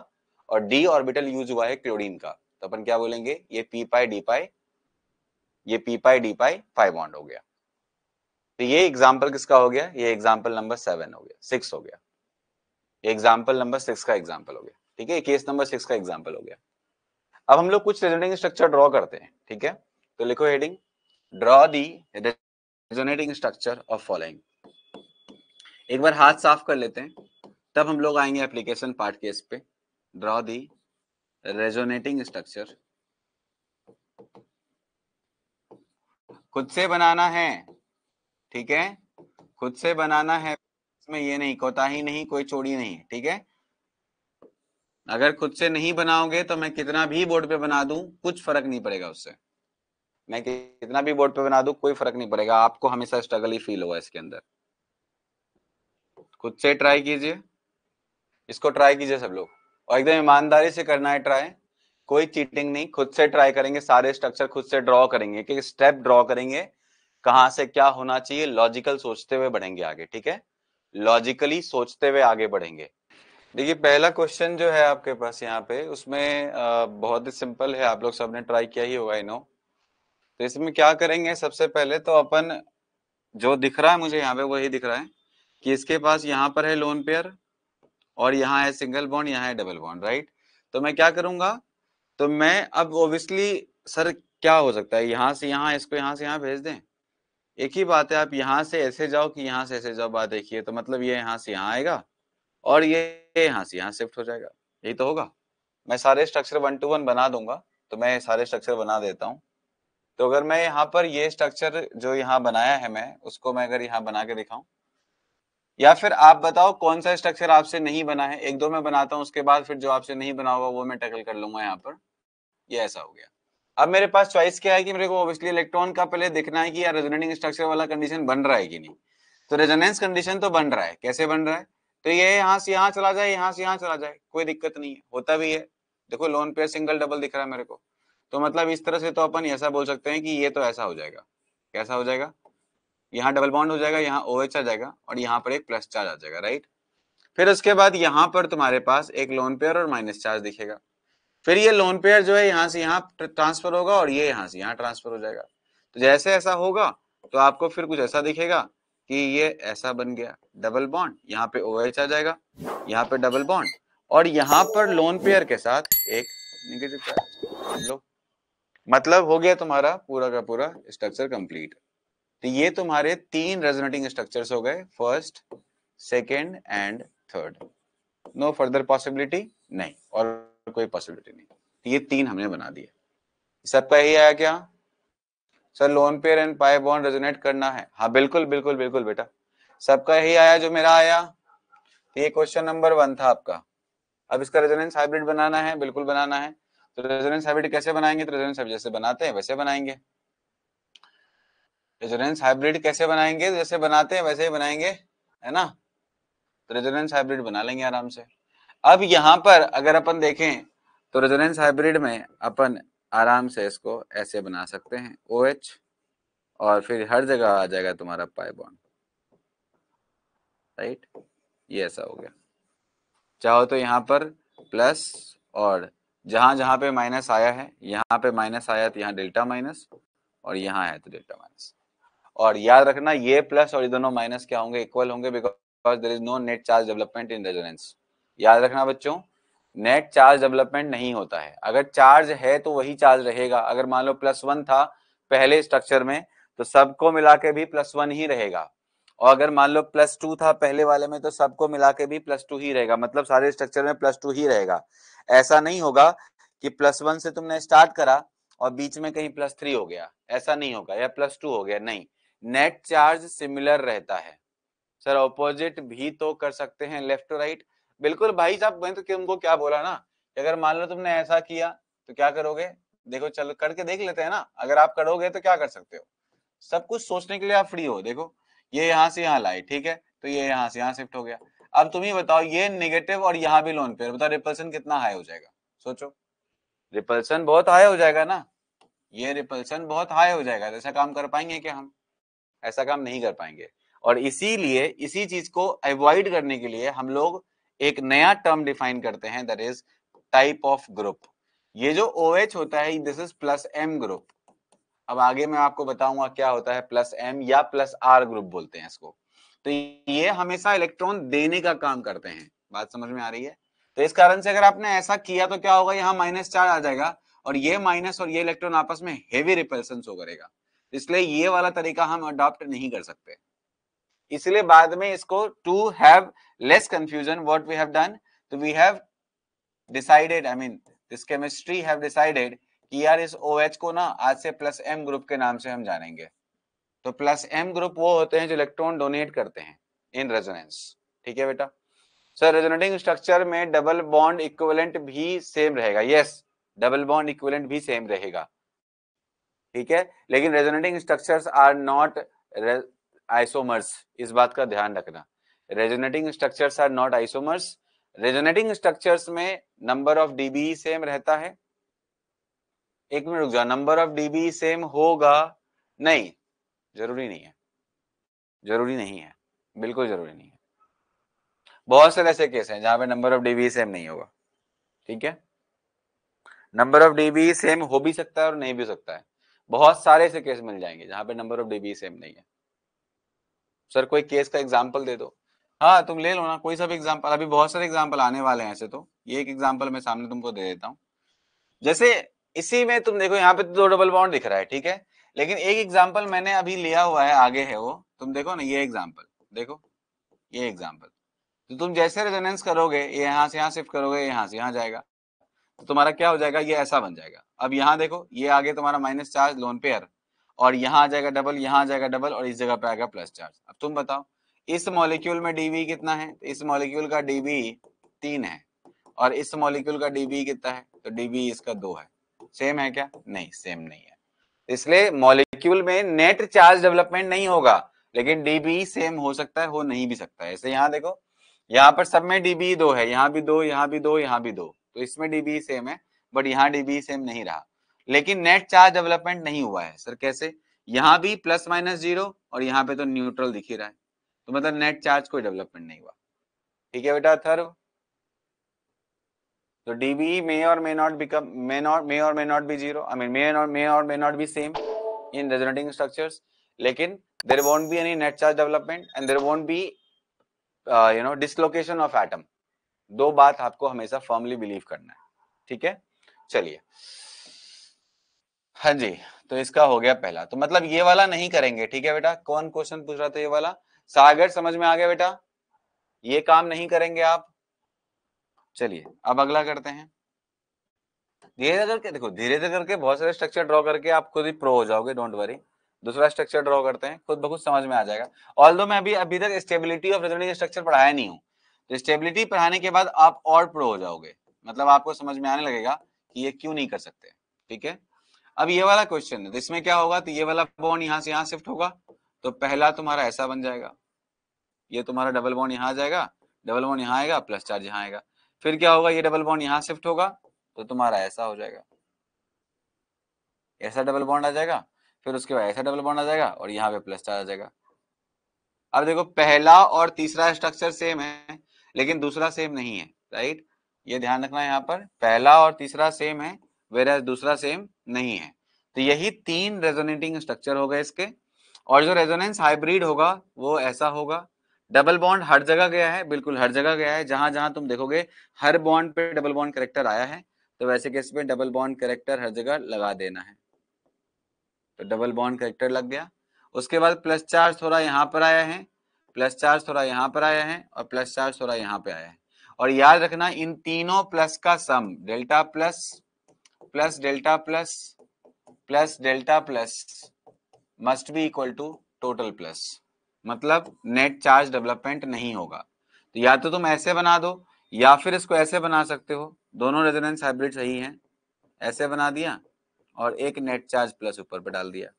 और डी ऑर्बिटल यूज हुआ है क्लोरीन का तो अपन क्या बोलेंगे ये पी पाई डी पाई ये P pi D pi pi bond हो गया तो ये एग्जाम्पल किसका हो गया ये एग्जाम्पल नंबर सेवन हो गया सिक्स हो गया एग्जाम्पल नंबर सिक्स का एग्जाम्पल हो गया ठीक है केस नंबर सिक्स का एग्जाम्पल हो गया अब हम लोग कुछ रेजोनेटिंग स्ट्रक्चर ड्रॉ करते हैं ठीक है तो लिखो heading draw the resonating structure of following एक बार हाथ साफ कर लेते हैं तब हम लोग आएंगे एप्लीकेशन पार्ट के इस पे ड्रॉ दी रेजोनेटिंग स्ट्रक्चर खुद से बनाना है ठीक है खुद से बनाना है इसमें ये नहीं कोताही नहीं कोई चोरी नहीं ठीक है अगर खुद से नहीं बनाओगे तो मैं कितना भी बोर्ड पे बना दूं कुछ फर्क नहीं पड़ेगा उससे मैं कितना भी बोर्ड पे बना दूं कोई फर्क नहीं पड़ेगा आपको हमेशा स्ट्रगल ही फील होगा इसके अंदर खुद से ट्राई कीजिए इसको ट्राई कीजिए सब लोग और एकदम ईमानदारी से करना है ट्राई कोई चीटिंग नहीं खुद से ट्राई करेंगे सारे स्ट्रक्चर खुद से ड्रॉ करेंगे कि स्टेप ड्रॉ करेंगे कहां से क्या होना चाहिए लॉजिकल सोचते हुए बढ़ेंगे आगे ठीक है लॉजिकली सोचते हुए आगे बढ़ेंगे देखिए पहला क्वेश्चन जो है आपके पास यहाँ पे उसमें बहुत ही सिंपल है आप लोग सबने ट्राई किया ही होगा इनो तो इसमें क्या करेंगे सबसे पहले तो अपन जो दिख रहा है मुझे यहाँ पे वही दिख रहा है कि इसके पास यहाँ पर है लोन पेयर और यहाँ है सिंगल बॉन्ड यहाँ है डबल बॉन्ड राइट तो मैं क्या करूंगा तो मैं अब ओब्वियसली सर क्या हो सकता है यहाँ से यहाँ इसको यहाँ से यहाँ भेज दें एक ही बात है आप यहाँ से ऐसे जाओ कि यहाँ से ऐसे जाओ बात देखिए तो मतलब ये यहाँ से यहाँ आएगा और ये यहाँ से यहाँ शिफ्ट हो जाएगा यही तो होगा मैं सारे स्ट्रक्चर वन टू वन बना दूंगा तो मैं सारे स्ट्रक्चर बना देता हूँ तो अगर मैं यहाँ पर ये स्ट्रक्चर जो यहाँ बनाया है मैं उसको मैं अगर यहाँ बना के दिखाऊं या फिर आप बताओ कौन सा स्ट्रक्चर आपसे नहीं बना है एक दो मैं बनाता हूँ उसके बाद फिर जो आपसे नहीं बना होगा वो मैं टैकल कर लूंगा यहाँ पर ये यह ऐसा हो गया अब मेरे पास चॉइस क्या है कि मेरे को ऑब्वियसली इलेक्ट्रॉन का पहले देखना है कि यार रेजोनेटिंग स्ट्रक्चर वाला कंडीशन बन रहा है कि नहीं तो रेजोनेंस कंडीशन तो बन रहा है कैसे बन रहा है तो ये यहाँ से यहाँ चला जाए यहाँ से यहाँ चला जाए कोई दिक्कत नहीं है होता भी है देखो लोन पे सिंगल डबल दिख रहा है मेरे को तो मतलब इस तरह से तो अपन ऐसा बोल सकते हैं कि ये तो ऐसा हो जाएगा कैसा हो जाएगा यहाँ डबल बॉन्ड हो जाएगा यहाँ ओ OH आ जाएगा और यहाँ पर एक प्लस चार्ज आ जाएगा राइट फिर उसके बाद यहाँ पर तुम्हारे पास एक लोन पेयर और माइनस चार्ज दिखेगा फिर ये लोन पेयर जो है यहाँ से यहाँ ट्रांसफर होगा और ये यहाँ से यहाँ ट्रांसफर हो जाएगा तो जैसे ऐसा होगा तो आपको फिर कुछ ऐसा दिखेगा कि ये ऐसा बन गया डबल बॉन्ड यहाँ पे ओ OH आ जाएगा यहाँ पे डबल बॉन्ड और यहाँ पर लोन पेयर के साथ एक निगेटिव लो मतलब हो गया तुम्हारा पूरा का पूरा स्ट्रक्चर कंप्लीट तो ये तुम्हारे तीन रेजोनेटिंग स्ट्रक्चर्स हो गए first second and third no further possibility नहीं और कोई पॉसिबिलिटी नहीं ये तीन हमने बना दिए सबका यही आया क्या sir lone pair and pi bond resonate करना है हाँ बिल्कुल बिल्कुल बिल्कुल बेटा सबका यही आया जो मेरा आया तो ये क्वेश्चन नंबर वन था आपका अब इसका रेजोनेंस हाइब्रिड बनाना है बिल्कुल बनाना है तो रेजोनेंस हाइब्रिड कैसे बनाएंगे तो रेजोनेंस जैसे बनाते हैं वैसे बनाएंगे रेजोनेंस हाइब्रिड कैसे बनाएंगे जैसे बनाते हैं वैसे ही बनाएंगे है ना तो रेजोनेंस हाइब्रिड बना लेंगे आराम से अब यहां पर अगर अपन देखें तो रेजोनेंस हाइब्रिड में अपन आराम से इसको ऐसे बना सकते हैं ओ OH एच और फिर हर जगह आ जाएगा तुम्हारा पाई बॉन्ड राइट ये ऐसा हो गया चाहो तो यहाँ पर प्लस और जहां जहां पे माइनस आया है यहाँ पे माइनस आया तो यहाँ डेल्टा माइनस और यहाँ है तो डेल्टा माइनस और याद रखना ये प्लस और ये दोनों माइनस क्या होंगे इक्वल होंगे because there is no net charge development in resonance याद रखना बच्चों नेट चार्ज डेवलपमेंट नहीं होता है अगर चार्ज है तो वही चार्ज रहेगा अगर मान लो प्लस वन था पहले स्ट्रक्चर में तो सबको मिला के भी प्लस वन ही रहेगा और अगर मान लो प्लस टू था पहले वाले में तो सबको मिला के भी प्लस टू ही रहेगा मतलब सारे स्ट्रक्चर में प्लस टू ही रहेगा ऐसा नहीं होगा कि प्लस वन से तुमने स्टार्ट करा और बीच में कहीं प्लस थ्री हो गया ऐसा नहीं होगा या प्लस टू हो गया नहीं नेट चार्ज सिमिलर रहता है सर ऑपोजिट भी तो कर सकते हैं लेफ्ट टू राइट बिल्कुल भाई साहब मैं तो तुमको क्या बोला ना अगर मान लो तुमने ऐसा किया तो क्या करोगे देखो चल करके देख लेते हैं ना अगर आप करोगे तो क्या कर सकते हो सब कुछ सोचने के लिए आप फ्री हो देखो ये यहाँ से यहाँ लाए ठीक है तो ये यहाँ से यहाँ शिफ्ट हो गया अब तुम ही बताओ ये नेगेटिव और यहाँ भी लोन पे बताओ रिपल्सन कितना हाई हो जाएगा सोचो रिपल्सन बहुत हाई हो जाएगा ना ये रिपल्सन बहुत हाई हो जाएगा तो ऐसा काम कर पाएंगे क्या हम ऐसा काम नहीं कर पाएंगे और इसीलिए इसी चीज को अवॉइड करने के लिए हम लोग एक नया टर्म डिफाइन करते हैं that is type of group ये जो ओ OH होता है this is plus M group अब आगे मैं आपको बताऊंगा क्या होता है प्लस एम या प्लस आर ग्रुप बोलते हैं इसको तो ये हमेशा इलेक्ट्रॉन देने का काम करते हैं बात समझ में आ रही है तो इस कारण से अगर आपने ऐसा किया तो क्या होगा यहाँ माइनस चार आ जाएगा और ये माइनस और ये इलेक्ट्रॉन आपस में हेवी रिपल्सन शो करेगा इसलिए ये वाला तरीका हम अडॉप्ट नहीं कर सकते इसलिए बाद में इसको to have less confusion what we have done तो we have decided I mean this chemistry have decided कि यार इस OH को ना आज से प्लस एम ग्रुप के नाम से हम जानेंगे तो प्लस एम ग्रुप वो होते हैं जो इलेक्ट्रॉन डोनेट करते हैं इन रेजोनेंस ठीक है बेटा सर रेजोनेटिंग स्ट्रक्चर में डबल बॉन्ड इक्विवेलेंट भी सेम रहेगा यस डबल बॉन्ड इक्विवेलेंट भी सेम रहेगा ठीक है लेकिन resonating structures are not isomers इस बात का ध्यान रखना resonating structures are not isomers resonating structures में नंबर ऑफ डीबी सेम रहता है एक मिनट रुक जाओ नंबर ऑफ डीबी सेम होगा नहीं जरूरी नहीं है जरूरी नहीं है बिल्कुल जरूरी नहीं है बहुत सारे ऐसे केस हैं जहां पे नंबर ऑफ डीबी सेम नहीं होगा ठीक है नंबर ऑफ डीबी सेम हो भी सकता है और नहीं भी हो सकता है बहुत सारे ऐसे केस मिल जाएंगे जहां पे नंबर ऑफ डीबी सेम नहीं है सर कोई केस का एग्जाम्पल दे दो हाँ तुम ले लो ना कोई सब एग्जाम्पल अभी बहुत सारे एग्जाम्पल आने वाले हैं ऐसे तो ये एक एग्जाम्पल मैं सामने तुमको दे देता हूँ जैसे इसी में तुम देखो यहाँ पे तो दो डबल बॉन्ड दिख रहा है ठीक है लेकिन एक एग्जाम्पल मैंने अभी लिया हुआ है आगे है वो तुम देखो ना ये एग्जाम्पल देखो ये एग्जाम्पल तो तुम जैसे रेजोनेंस करोगे ये यहाँ से यहाँ शिफ्ट करोगे यहाँ से यहाँ जाएगा तो तुम्हारा क्या हो जाएगा ये ऐसा बन जाएगा अब यहाँ देखो ये आगे तुम्हारा माइनस चार्ज लोन पेयर और यहाँ आ जाएगा डबल यहाँ आ जाएगा डबल और इस जगह पे आएगा प्लस चार्ज अब तुम बताओ इस मॉलिक्यूल में डीबी कितना है तो इस मॉलिक्यूल का डीबी तीन है और इस मॉलिक्यूल का डीबी कितना है तो डीबी इसका दो है सेम है क्या नहीं सेम नहीं है इसलिए मॉलिक्यूल में नेट चार्ज डेवलपमेंट नहीं होगा लेकिन डीबी सेम हो सकता है हो नहीं भी सकता है ऐसे यहाँ देखो यहाँ पर सब में डीबी दो है यहाँ भी दो यहाँ भी दो यहाँ भी दो तो इसमें डीबी सेम है बट यहाँ डीबी सेम नहीं रहा लेकिन नेट चार्ज डेवलपमेंट नहीं हुआ है सर कैसे यहाँ भी प्लस माइनस जीरो और यहाँ पे तो न्यूट्रल दिख ही रहा है तो मतलब नेट चार्ज कोई डेवलपमेंट नहीं हुआ ठीक है बेटा थर्व तो DB may or may not become may not may or may not be zero I mean may may or may not be same in resonating structures लेकिन there won't be any net charge development and there won't be you know dislocation of atom दो बात आपको हमेशा firmly believe करना है ठीक है चलिए हाँ जी तो इसका हो गया पहला तो मतलब ये वाला नहीं करेंगे ठीक है बेटा कौन क्वेश्चन पूछ रहा था ये वाला सागर समझ में आ गया बेटा ये काम नहीं करेंगे आप चलिए अब अगला करते हैं धीरे धीरे करके देखो धीरे धीरे करके बहुत सारे स्ट्रक्चर ड्रॉ करके आप खुद ही प्रो हो जाओगे डोंट वरी दूसरा स्ट्रक्चर ड्रॉ करते हैं खुद बहुत समझ में आ जाएगा ऑल दो मैं अभी अभी तक स्टेबिलिटी ऑफ रिजल्ट स्ट्रक्चर पढ़ाया नहीं हूँ तो स्टेबिलिटी पढ़ाने के बाद आप और प्रो हो जाओगे मतलब आपको समझ में आने लगेगा कि ये क्यों नहीं कर सकते ठीक है अब ये वाला क्वेश्चन है इसमें क्या होगा तो ये वाला बॉन्ड यहां से यहां शिफ्ट होगा तो पहला तुम्हारा ऐसा बन जाएगा ये तुम्हारा डबल बॉन्ड यहाँ आ जाएगा डबल बॉन्ड यहाँ आएगा प्लस चार्ज यहाँ आएगा फिर क्या होगा ये डबल बॉन्ड यहाँ शिफ्ट होगा तो तुम्हारा ऐसा हो जाएगा ऐसा डबल बॉन्ड आ जाएगा फिर उसके बाद ऐसा डबल बॉन्ड आ जाएगा और यहाँ पे प्लस चार्ज आ जाएगा अब देखो पहला और तीसरा स्ट्रक्चर सेम है लेकिन दूसरा सेम नहीं है राइट ये ध्यान रखना है यहाँ पर पहला और तीसरा सेम है वेर दूसरा सेम नहीं है तो यही तीन रेजोनेटिंग स्ट्रक्चर हो गए इसके और जो रेजोनेंस हाइब्रिड होगा वो ऐसा होगा डबल बॉन्ड हर जगह गया है बिल्कुल हर जगह गया है जहां जहां तुम देखोगे हर बॉन्ड पे डबल बॉन्ड करेक्टर आया है तो वैसे केस में डबल बॉन्ड करेक्टर हर जगह लगा देना है तो डबल बॉन्ड करेक्टर लग गया उसके बाद प्लस चार्ज थोड़ा यहाँ पर आया है प्लस चार्ज थोड़ा यहाँ पर आया है और प्लस चार्ज थोड़ा यहाँ पे आया है और याद रखना इन तीनों प्लस का sum delta plus plus delta plus plus delta plus must be equal to total plus मतलब नेट चार्ज डेवलपमेंट नहीं होगा तो या तो तुम ऐसे बना दो या फिर इसको ऐसे बना सकते हो दोनों रेजोनेंस हाइब्रिड सही हैं ऐसे बना दिया और एक नेट चार्ज प्लस ऊपर पर डाल दिया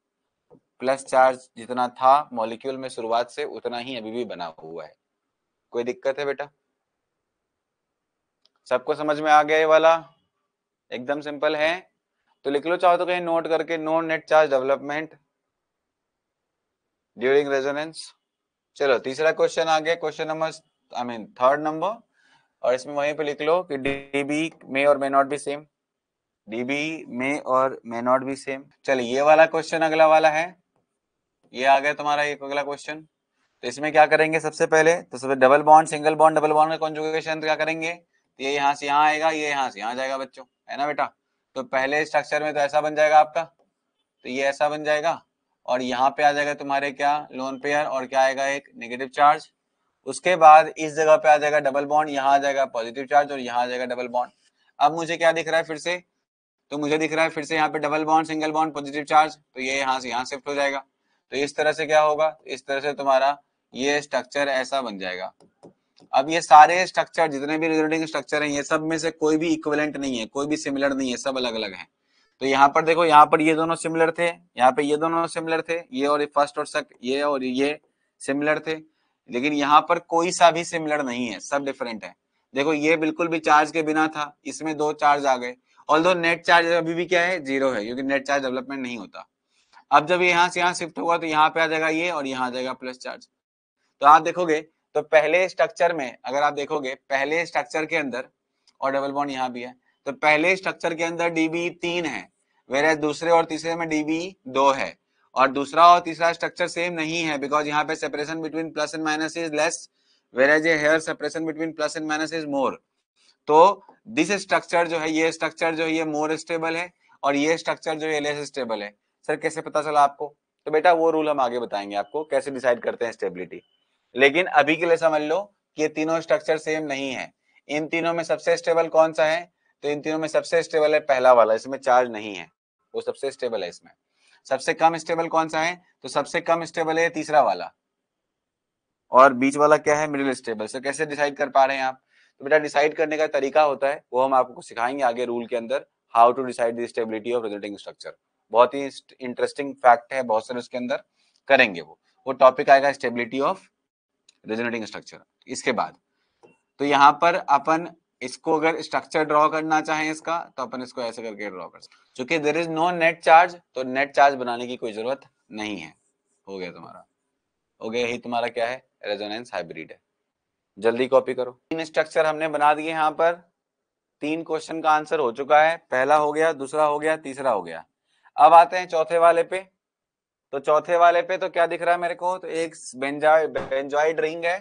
प्लस चार्ज जितना था मॉलिक्यूल में शुरुआत से उतना ही अभी भी बना हुआ है कोई दिक्कत है बेटा सबको समझ में आ गया ये वाला एकदम सिंपल है तो लिख लो चाहो तो कहीं नोट करके no net charge development during resonance चलो तीसरा क्वेश्चन आ गया question number I mean third number और इसमें वहीं पे लिख लो कि DB may or may not be same DB may or may not be same चलो ये वाला क्वेश्चन अगला वाला है ये आ गया तुम्हारा एक अगला क्वेश्चन तो इसमें क्या करेंगे सबसे पहले तो सबसे double bond single bond double bond का कॉन्जुगेशन क्या करेंगे तो ये यहाँ से यहाँ आएगा ये यहाँ से यहाँ जाएगा बच्चों है ना बेटा तो पहले स्ट्रक्चर में तो ऐसा बन जाएगा आपका तो ये ऐसा बन जाएगा और यहाँ पे आ जाएगा तुम्हारे क्या लोन पेयर और क्या आएगा एक नेगेटिव चार्ज उसके बाद इस जगह पे आ जाएगा डबल बॉन्ड यहाँ आ जाएगा पॉजिटिव चार्ज और यहाँ आ जाएगा डबल बॉन्ड अब मुझे क्या दिख रहा है फिर से तो मुझे दिख रहा है फिर से यहाँ पे double bond single bond positive charge तो ये यहाँ से यहाँ शिफ्ट हो जाएगा तो इस तरह से क्या होगा इस तरह से तुम्हारा ये स्ट्रक्चर ऐसा बन जाएगा अब ये सारे स्ट्रक्चर जितने भी रिजल्टिंग स्ट्रक्चर हैं ये सब में से कोई भी इक्वलेंट नहीं है कोई भी सिमिलर नहीं है सब अलग अलग है तो यहाँ पर देखो यहाँ पर ये दोनों सिमिलर थे यहाँ पे ये दोनों सिमिलर थे ये और फर्स्ट और सक ये और ये सिमिलर थे लेकिन यहाँ पर कोई सा भी सिमिलर नहीं है सब डिफरेंट है देखो ये बिल्कुल भी चार्ज के बिना था इसमें दो चार्ज आ गए ऑल नेट चार्ज अभी भी क्या है जीरो है क्योंकि नेट चार्ज डेवलपमेंट नहीं होता अब जब यहाँ से यहाँ शिफ्ट होगा तो यहाँ पे आ जाएगा ये और यहाँ आ जाएगा प्लस चार्ज तो आप देखोगे तो पहले स्ट्रक्चर में अगर आप देखोगे पहले स्ट्रक्चर के अंदर और डबल बॉन्ड यहाँ भी है तो पहले स्ट्रक्चर के अंदर डीबी तीन है वेरे दूसरे और तीसरे में डीबी दो है और दूसरा और तीसरा स्ट्रक्चर सेम नहीं है बिकॉज यहाँ पे separation between plus and minus is less whereas uh here separation between plus and minus is more तो दिस स्ट्रक्चर जो है ये स्ट्रक्चर जो है ये मोर स्टेबल है और ये स्ट्रक्चर जो है लेस स्टेबल है सर कैसे पता चला आपको तो बेटा वो रूल हम आगे बताएंगे आपको कैसे डिसाइड करते हैं स्टेबिलिटी लेकिन अभी के लिए समझ लो कि ये तीनों स्ट्रक्चर सेम नहीं है इन तीनों में सबसे स्टेबल कौन सा है तो इन तीनों में सबसे स्टेबल है पहला वाला इसमें चार्ज नहीं है वो सबसे स्टेबल है इसमें सबसे कम स्टेबल कौन सा है तो सबसे कम स्टेबल है तीसरा वाला और बीच वाला क्या है मिडिल स्टेबल सो कैसे डिसाइड कर पा रहे हैं आप तो बेटा डिसाइड करने का तरीका होता है वो हम आपको सिखाएंगे आगे रूल के अंदर how to decide the stability of resulting structure बहुत ही इंटरेस्टिंग फैक्ट है बहुत सारे उसके अंदर करेंगे वो वो टॉपिक आएगा स्टेबिलिटी ऑफ रेजोनेटिंग स्ट्रक्चर इसके बाद तो यहाँ पर अपन इसको अगर स्ट्रक्चर ड्रॉ करना चाहें इसका तो अपन इसको ऐसे करके ड्रॉ कर सकते चूंकि there is no net charge तो नेट चार्ज बनाने की कोई जरूरत नहीं है हो गया तुम्हारा हो गया यही तुम्हारा क्या है रेजोनेंस हाइब्रिड है जल्दी कॉपी करो तीन स्ट्रक्चर हमने बना दिए यहाँ पर तीन क्वेश्चन का आंसर हो चुका है पहला हो गया दूसरा हो गया तीसरा हो गया अब आते हैं चौथे वाले पे तो चौथे वाले पे तो क्या दिख रहा है मेरे को तो एक बेंजॉइड रिंग है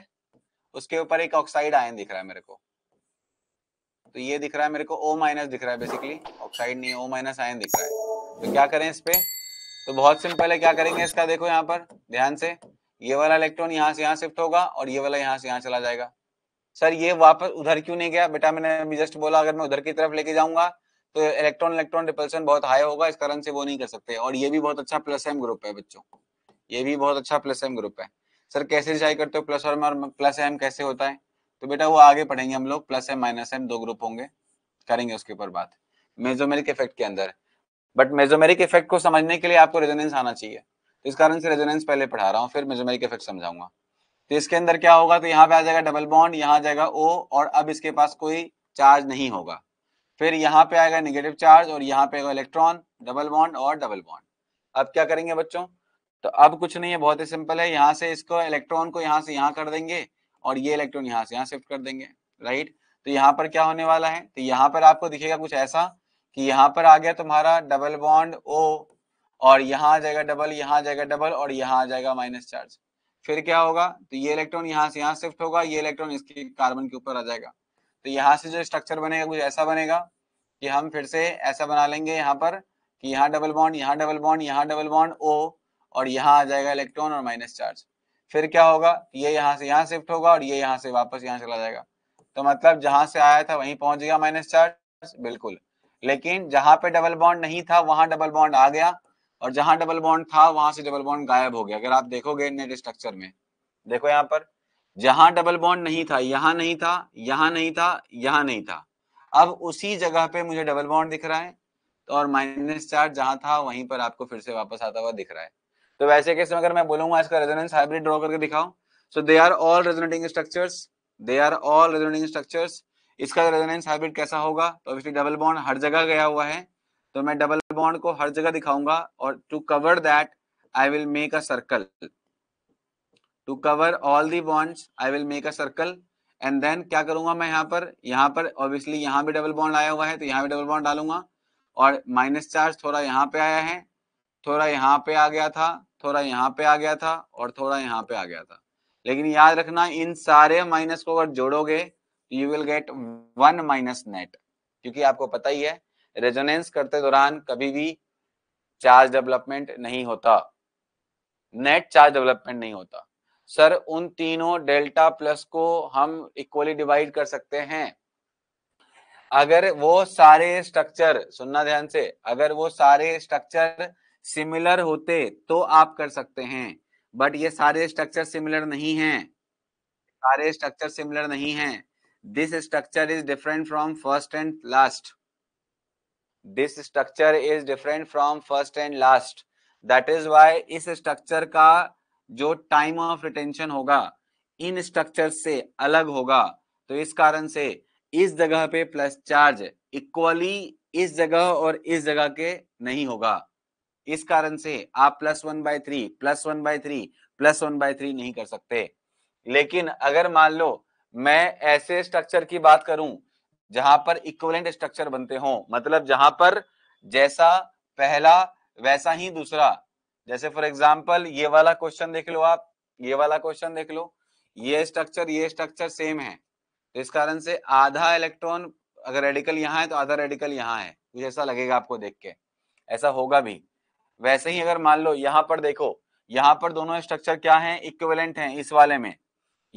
उसके ऊपर एक ऑक्साइड आयन दिख रहा है मेरे को तो ये दिख रहा है मेरे को ओ माइनस दिख रहा है बेसिकली ऑक्साइड नहीं ओ माइनस आयन दिख रहा है तो क्या करें इस पे तो बहुत सिंपल है क्या करेंगे इसका देखो यहाँ पर ध्यान से ये वाला इलेक्ट्रॉन यहाँ से यहाँ शिफ्ट होगा और ये वाला यहाँ से यहाँ चला जाएगा सर ये वापस उधर क्यों नहीं गया बेटा मैंने जस्ट बोला अगर मैं उधर की तरफ लेके जाऊंगा तो इलेक्ट्रॉन इलेक्ट्रॉन रिपल्सन बहुत हाई होगा इस कारण से वो नहीं कर सकते और ये भी बहुत अच्छा प्लस एम ग्रुप है बच्चों ये भी बहुत अच्छा प्लस एम ग्रुप है सर कैसे रिचाई करते हो प्लस और प्लस एम कैसे होता है तो बेटा वो आगे पढ़ेंगे हम लोग प्लस एम माइनस एम दो ग्रुप होंगे करेंगे उसके ऊपर बात मेजोमेरिक इफेक्ट के अंदर बट मेजोमेरिक इफेक्ट को समझने के लिए आपको रेजोनेंस आना चाहिए तो इस कारण से रेजोनेंस पहले पढ़ा रहा हूँ फिर मेजोमेरिक इफेक्ट समझाऊंगा तो इसके अंदर क्या होगा तो यहाँ पे आ जाएगा डबल बॉन्ड यहाँ आ जाएगा ओ और अब इसके पास कोई चार्ज नहीं होगा फिर यहाँ पे आएगा निगेटिव चार्ज और यहाँ पे आएगा इलेक्ट्रॉन डबल बॉन्ड और डबल बॉन्ड अब क्या करेंगे बच्चों तो अब कुछ नहीं है बहुत ही सिंपल है यहाँ से इसको इलेक्ट्रॉन को यहाँ से यहाँ कर देंगे और ये इलेक्ट्रॉन यहाँ से यहाँ शिफ्ट कर देंगे राइट तो यहाँ पर क्या होने वाला है तो यहाँ पर आपको दिखेगा कुछ ऐसा कि यहाँ पर आ गया तुम्हारा डबल बॉन्ड ओ और यहाँ आ जाएगा डबल यहाँ आ जाएगा डबल और यहाँ आ जाएगा माइनस चार्ज फिर क्या होगा तो ये इलेक्ट्रॉन यहाँ से यहाँ शिफ्ट होगा ये इलेक्ट्रॉन इसके कार्बन के ऊपर आ जाएगा तो यहाँ से जो स्ट्रक्चर बनेगा कुछ ऐसा बनेगा कि हम फिर से ऐसा बना लेंगे यहाँ पर कि यहाँ डबल बॉन्ड यहाँ डबल बॉन्ड यहाँ डबल बॉन्ड ओ और यहाँ आ जाएगा इलेक्ट्रॉन और माइनस चार्ज फिर क्या होगा ये यहाँ से यहाँ शिफ्ट होगा और ये यहाँ से वापस यहाँ चला जाएगा तो मतलब जहां से आया था वहीं पहुंच गया माइनस चार्ज बिल्कुल लेकिन जहां पे डबल बॉन्ड नहीं था वहां डबल बॉन्ड आ गया और जहां डबल बॉन्ड था वहां से डबल बॉन्ड गायब हो गया अगर आप देखोगे नेट स्ट्रक्चर में देखो यहाँ पर जहां डबल बॉन्ड नहीं था यहां नहीं था यहां नहीं था यहां नहीं था अब उसी जगह पे मुझे डबल बॉन्ड दिख रहा है तो और माइनस चार्ज जहां था वहीं पर आपको फिर से वापस आता हुआ दिख रहा है तो वैसे केस में अगर मैं बोलूंगा इसका रेजोनेंस हाइब्रिड ड्रॉ करके दिखाओ so they are all resonating structures they are all resonating structures इसका रेजोनेंस हाइब्रिड कैसा होगा तो ऑब्वियसली डबल बॉन्ड हर जगह गया हुआ है तो मैं डबल बॉन्ड को हर जगह दिखाऊंगा और to cover that I will make a circle to cover all the bonds I will make a circle and then क्या करूंगा मैं यहाँ पर यहाँ पर ऑब्वियसली यहाँ भी डबल बॉन्ड आया हुआ है तो यहाँ भी डबल बॉन्ड डालूंगा और माइनस चार्ज थोड़ा यहाँ पे आया है थोड़ा यहाँ पे आ गया था थोड़ा यहाँ पे आ गया था और थोड़ा यहाँ पे आ गया था लेकिन याद रखना इन सारे माइनस को अगर जोड़ोगे तो you will get one minus net क्योंकि आपको पता ही है रेजोनेंस करते दौरान कभी भी चार्ज डेवलपमेंट नहीं होता नेट चार्ज डेवलपमेंट नहीं होता सर उन तीनों डेल्टा प्लस को हम इक्वली डिवाइड कर सकते हैं अगर वो सारे स्ट्रक्चर सुनना ध्यान से अगर वो सारे स्ट्रक्चर सिमिलर होते तो आप कर सकते हैं बट ये सारे स्ट्रक्चर सिमिलर नहीं हैं सारे स्ट्रक्चर सिमिलर नहीं हैं this structure is different from first and last this structure is different from first and last that is why इस स्ट्रक्चर का जो टाइम ऑफ रिटेंशन होगा इन स्ट्रक्चर से अलग होगा तो इस कारण से इस जगह पे प्लस चार्ज इक्वली इस जगह और इस जगह के नहीं होगा इस कारण से आप plus one by three plus one by three plus one by three नहीं कर सकते लेकिन अगर मान लो मैं ऐसे स्ट्रक्चर की बात करूं जहां पर इक्वलेंट स्ट्रक्चर बनते हो मतलब जहां पर जैसा पहला वैसा ही दूसरा जैसे फॉर एग्जाम्पल ये वाला क्वेश्चन देख लो आप ये वाला क्वेश्चन देख लो ये स्ट्रक्चर ये स्ट्रक्चर सेम है तो इस कारण से आधा इलेक्ट्रॉन अगर रेडिकल यहाँ है तो आधा रेडिकल यहाँ है कुछ ऐसा लगेगा आपको देख के ऐसा होगा भी वैसे ही अगर मान लो यहाँ पर देखो यहाँ पर दोनों स्ट्रक्चर क्या है इक्विवेलेंट है इस वाले में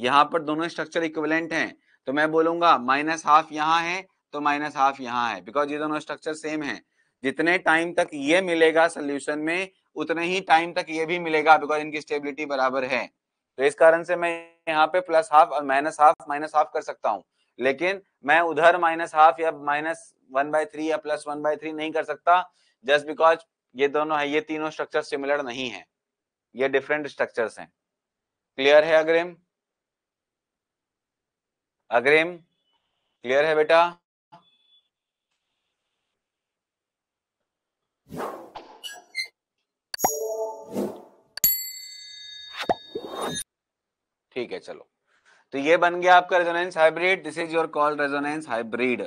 यहाँ पर दोनों स्ट्रक्चर इक्विवेलेंट है तो मैं बोलूंगा माइनस हाफ यहाँ है तो माइनस हाफ यहाँ है बिकॉज ये दोनों स्ट्रक्चर सेम है जितने टाइम तक ये मिलेगा सोल्यूशन में उतने ही टाइम तक ये भी मिलेगा बिकॉज इनकी स्टेबिलिटी बराबर है तो इस कारण से मैं यहाँ पे प्लस हाफ और माइनस हाफ माइनस हाफ कर सकता हूँ लेकिन मैं उधर माइनस हाफ या माइनस वन बाय थ्री या प्लस वन बाय थ्री नहीं कर सकता जस्ट बिकॉज ये दोनों है ये तीनों स्ट्रक्चर सिमिलर नहीं है ये डिफरेंट स्ट्रक्चर हैं क्लियर है अग्रिम अग्रिम क्लियर है बेटा ठीक है चलो तो ये बन गया आपका resonance hybrid this is your call resonance hybrid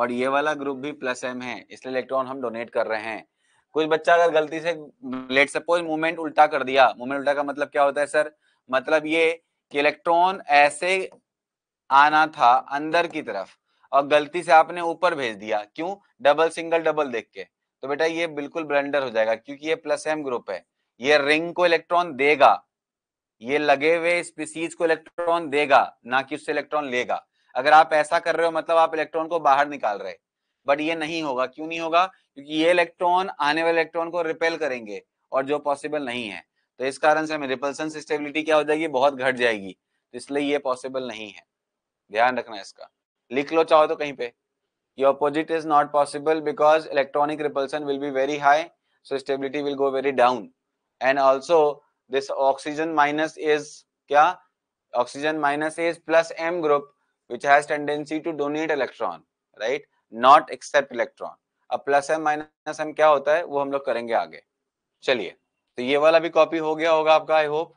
और ये वाला ग्रुप भी प्लस एम है इसलिए इलेक्ट्रॉन हम डोनेट कर रहे हैं कुछ बच्चा अगर गलती से लेट सपोज मूवमेंट उल्टा कर दिया मूवमेंट उल्टा का मतलब क्या होता है सर मतलब ये कि इलेक्ट्रॉन ऐसे आना था अंदर की तरफ और गलती से आपने ऊपर भेज दिया क्यों डबल सिंगल डबल देख के तो बेटा ये बिल्कुल ब्लेंडर हो जाएगा क्योंकि ये प्लस एम ग्रुप है ये रिंग को इलेक्ट्रॉन देगा ये लगे हुए स्पीसीज को इलेक्ट्रॉन देगा ना कि उससे इलेक्ट्रॉन लेगा अगर आप ऐसा कर रहे हो मतलब आप इलेक्ट्रॉन को बाहर निकाल रहे बट ये नहीं होगा क्यों नहीं होगा क्योंकि ये इलेक्ट्रॉन आने वाले इलेक्ट्रॉन को रिपेल करेंगे और जो पॉसिबल नहीं है तो इस कारण से हमें रिपल्सन स्टेबिलिटी क्या हो जाएगी बहुत घट जाएगी तो इसलिए ये पॉसिबल नहीं है ध्यान रखना इसका लिख लो चाहो तो कहीं पे ये opposite is not possible because electronic repulsion will be very high so stability will go very down and also this oxygen minus is क्या oxygen minus is plus M group which has tendency to donate electron right not accept electron अब plus M minus M क्या होता है वो हम लोग करेंगे आगे चलिए तो ये वाला भी कॉपी हो गया होगा आपका आई होप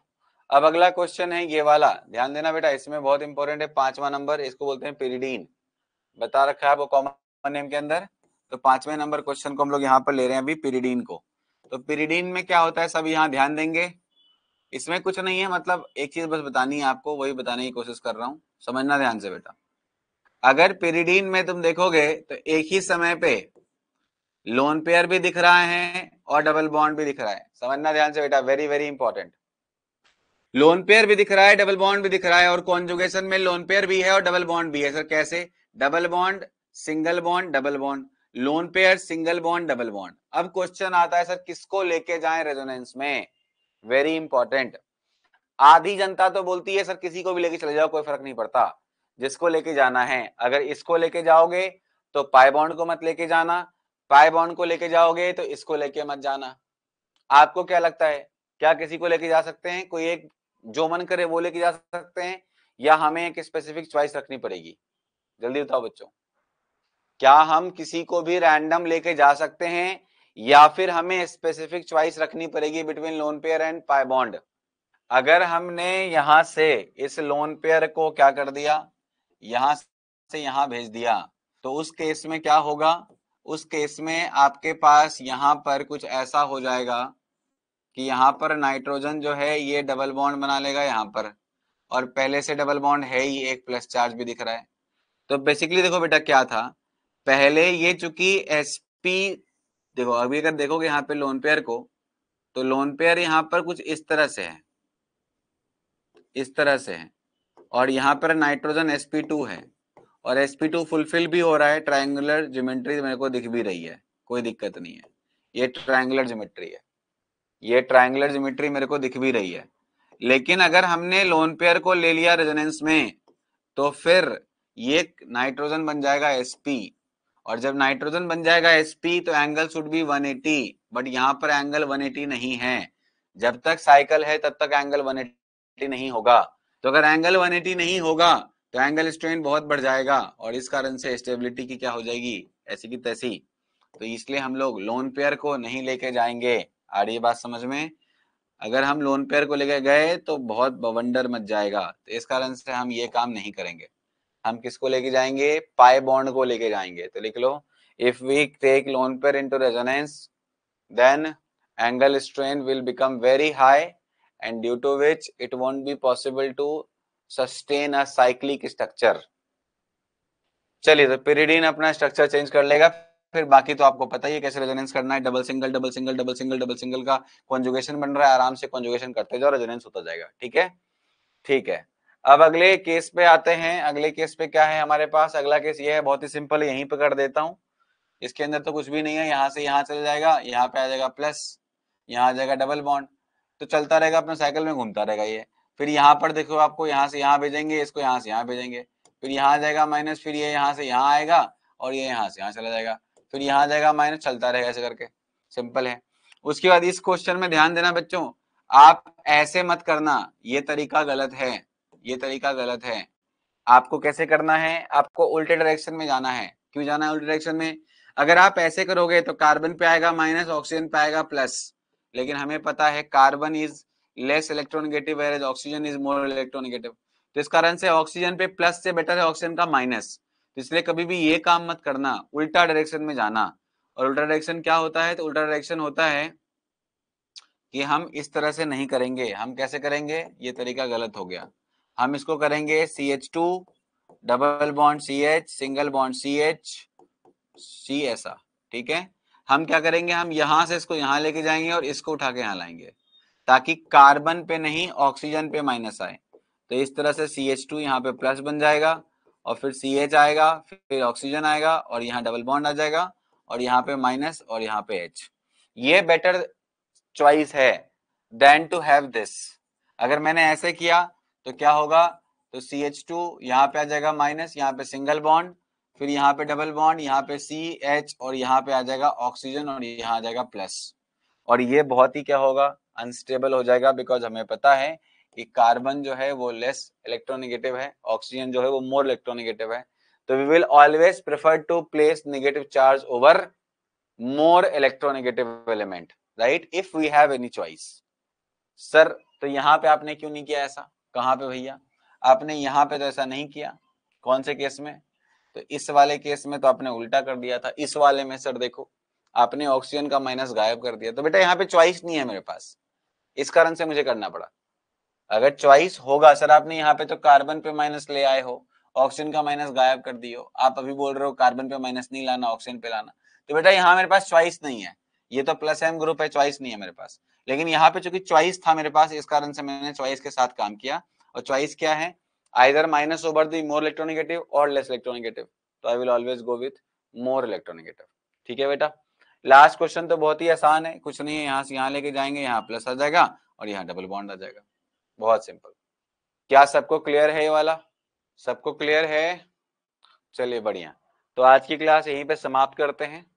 अब अगला क्वेश्चन है ये वाला ध्यान देना बेटा इसमें बहुत इंपॉर्टेंट है पांचवा नंबर इसको बोलते हैं पेरिडीन बता रखा है वो कॉमन नेम के अंदर तो पांचवें नंबर क्वेश्चन को हम लोग यहाँ पर ले रहे हैं अभी पिरीडीन को तो पिरीडीन में क्या होता है सब यहाँ ध्यान देंगे इसमें कुछ नहीं है मतलब एक चीज बस बतानी है आपको वही बताने की कोशिश कर रहा हूँ समझना ध्यान से बेटा अगर पेरिडीन में तुम देखोगे तो एक ही समय पे लोन पेयर भी दिख रहा है और डबल बॉन्ड भी दिख रहा है समझना ध्यान से बेटा very very important lone pair भी दिख रहा है डबल बॉन्ड भी दिख रहा है और कॉन्जुगेशन में लोन पेयर भी है और डबल बॉन्ड भी है सर कैसे double bond single bond double bond lone pair single bond double bond अब क्वेश्चन आता है सर किसको लेके जाए रेजोनेंस में वेरी इंपॉर्टेंट आधी जनता तो बोलती है सर किसी को भी लेके चले जाओ कोई फर्क नहीं पड़ता जिसको लेके जाना है अगर इसको लेके जाओगे तो बॉन्ड को मत लेके जाना बॉन्ड को लेके जाओगे तो इसको लेके मत जाना आपको क्या लगता है क्या किसी को लेके जा सकते हैं कोई एक जो मन करे वो लेके जा सकते हैं या हमें एक स्पेसिफिक चॉइस रखनी पड़ेगी जल्दी बताओ बच्चों क्या हम किसी को भी रैंडम लेके जा सकते हैं या फिर हमें स्पेसिफिक चॉइस रखनी पड़ेगी between lone pair and pi bond अगर हमने यहां से इस लोन पेयर को क्या कर दिया यहां से यहां भेज दिया तो उस केस में क्या होगा उस केस में आपके पास यहां पर कुछ ऐसा हो जाएगा कि यहां पर नाइट्रोजन जो है ये डबल बॉन्ड बना लेगा यहां पर और पहले से डबल बॉन्ड है ही एक प्लस चार्ज भी दिख रहा है तो बेसिकली देखो बेटा क्या था पहले ये चूंकि एस पी देखो अभी अगर देखोगे यहाँ पे लोन पेयर को तो लोन पेयर यहाँ पर कुछ इस तरह से है इस तरह से है और यहाँ पर नाइट्रोजन sp2 है और sp2 फुलफिल भी हो रहा है ट्राइंगुलर जिमेट्री मेरे को दिख भी रही है कोई दिक्कत नहीं है ये ट्राइंगुलर जिमेट्री है ये ट्राइंगुलर जिमेट्री मेरे को दिख भी रही है लेकिन अगर हमने लोन पेयर को ले लिया रेजोनेंस में तो फिर ये नाइट्रोजन बन जाएगा एसपी और जब नाइट्रोजन बन जाएगा sp तो एंगल शुड बी 180 बट यहाँ पर एंगल 180 नहीं है जब तक साइकिल है तब तक एंगल 180 नहीं होगा तो अगर एंगल 180 नहीं होगा तो एंगल स्ट्रेन बहुत बढ़ जाएगा और इस कारण से स्टेबिलिटी की क्या हो जाएगी ऐसी की तैसी तो इसलिए हम लोग लोन पेयर को नहीं लेके जाएंगे आ रही बात समझ में अगर हम लोन पेयर को लेके गए तो बहुत बवंडर मच जाएगा तो इस कारण से हम ये काम नहीं करेंगे हम किसको लेके जाएंगे पाए बॉन्ड को लेके जाएंगे तो लिख लो if we take lone pair into resonance then angle strain will become very high and due to which it won't be possible to sustain a cyclic structure चलिए तो पिरीडीन अपना स्ट्रक्चर चेंज कर लेगा फिर बाकी तो आपको पता ही है कैसे रेजोनेंस करना है double single double single double single double single का कॉन्जुगेशन बन रहा है आराम से कॉन्जुगेशन करते जाओ रेजोनेंस होता जाएगा ठीक है ठीक है अब अगले केस पे आते हैं अगले केस पे क्या है हमारे पास अगला केस ये है बहुत ही सिंपल यहीं पे कर देता हूँ इसके अंदर तो कुछ भी नहीं है यहाँ से यहाँ चल जाएगा यहाँ पे आ जाएगा प्लस यहाँ आ जाएगा डबल बॉन्ड तो चलता रहेगा अपने साइकिल में घूमता रहेगा ये फिर यहाँ पर देखो आपको यहाँ से यहाँ भेजेंगे इसको यहाँ से यहाँ भेजेंगे फिर यहाँ जाएगा माइनस फिर ये यहाँ से यहाँ आएगा और ये यहाँ से यहाँ चला जाएगा फिर यहाँ जाएगा माइनस चलता रहेगा ऐसे करके सिंपल है उसके बाद इस क्वेश्चन में ध्यान देना बच्चों आप ऐसे मत करना ये तरीका गलत है ये तरीका गलत है आपको कैसे करना है आपको उल्टे डायरेक्शन में जाना है क्यों जाना है उल्टे डायरेक्शन में अगर आप ऐसे करोगे तो कार्बन पे आएगा माइनस ऑक्सीजन पे आएगा प्लस लेकिन हमें पता है carbon is less electronegative oxygen is more electronegative तो इस कारण से ऑक्सीजन पे प्लस से बेटर है ऑक्सीजन का माइनस तो इसलिए कभी भी ये काम मत करना उल्टा डायरेक्शन में जाना और उल्टा डायरेक्शन क्या होता है तो उल्टा डायरेक्शन होता है कि हम इस तरह से नहीं करेंगे हम कैसे करेंगे ये तरीका गलत हो गया हम इसको करेंगे C H two double bond C H single bond C H C ऐसा ठीक है हम क्या करेंगे हम यहां से इसको यहां लेके जाएंगे और इसको उठा के यहां लाएंगे ताकि कार्बन पे नहीं ऑक्सीजन पे माइनस आए तो इस तरह से सी एच टू यहाँ पे प्लस बन जाएगा और फिर सी एच आएगा फिर ऑक्सीजन आएगा और यहाँ डबल बॉन्ड आ जाएगा और यहाँ पे माइनस और यहाँ पे एच ये बेटर चॉइस है देन टू हैव दिस अगर मैंने ऐसे किया तो क्या होगा तो सी एच टू यहाँ पे आ जाएगा माइनस यहाँ पे सिंगल बॉन्ड फिर यहाँ पे डबल बॉन्ड यहाँ पे सी एच और यहाँ पे आ जाएगा ऑक्सीजन और यहाँ आ जाएगा प्लस और ये बहुत ही क्या होगा अनस्टेबल हो जाएगा बिकॉज हमें पता है कि कार्बन जो है वो लेस इलेक्ट्रोनेगेटिव है ऑक्सीजन जो है वो मोर इलेक्ट्रोनेगेटिव है तो we will always prefer to place negative charge over more electronegative element right if we have any choice sir तो यहाँ पे आपने क्यों नहीं किया ऐसा कहाँ पे भैया आपने यहाँ पे तो ऐसा नहीं किया कौन से केस में तो इस वाले केस में तो आपने उल्टा कर दिया था इस वाले में सर देखो आपने ऑक्सीजन का माइनस गायब कर दिया तो बेटा यहाँ पे चॉइस नहीं है मेरे पास इस कारण से मुझे करना पड़ा अगर चॉइस होगा सर आपने यहाँ पे तो कार्बन पे माइनस ले आए हो ऑक्सीजन का माइनस गायब कर दियो आप अभी बोल रहे हो कार्बन पे माइनस नहीं लाना ऑक्सीजन पे लाना तो बेटा यहाँ मेरे पास चॉइस नहीं है ये तो प्लस एम ग्रुप है चॉइस नहीं है मेरे पास लेकिन यहाँ पे चूंकि चॉइस था मेरे पास इस कारण से मैंने चॉइस के साथ काम किया और चॉइस क्या है either minus over the more electronegative और लेस इलेक्ट्रोनिगेटिव तो I will always go with more electronegative ठीक है बेटा लास्ट क्वेश्चन तो बहुत ही आसान है कुछ नहीं है यहाँ से यहाँ लेके जाएंगे यहाँ प्लस आ जाएगा और यहाँ डबल बॉन्ड आ जाएगा बहुत सिंपल क्या सबको क्लियर है ये वाला सबको क्लियर है चलिए बढ़िया तो आज की क्लास यहीं पे समाप्त करते हैं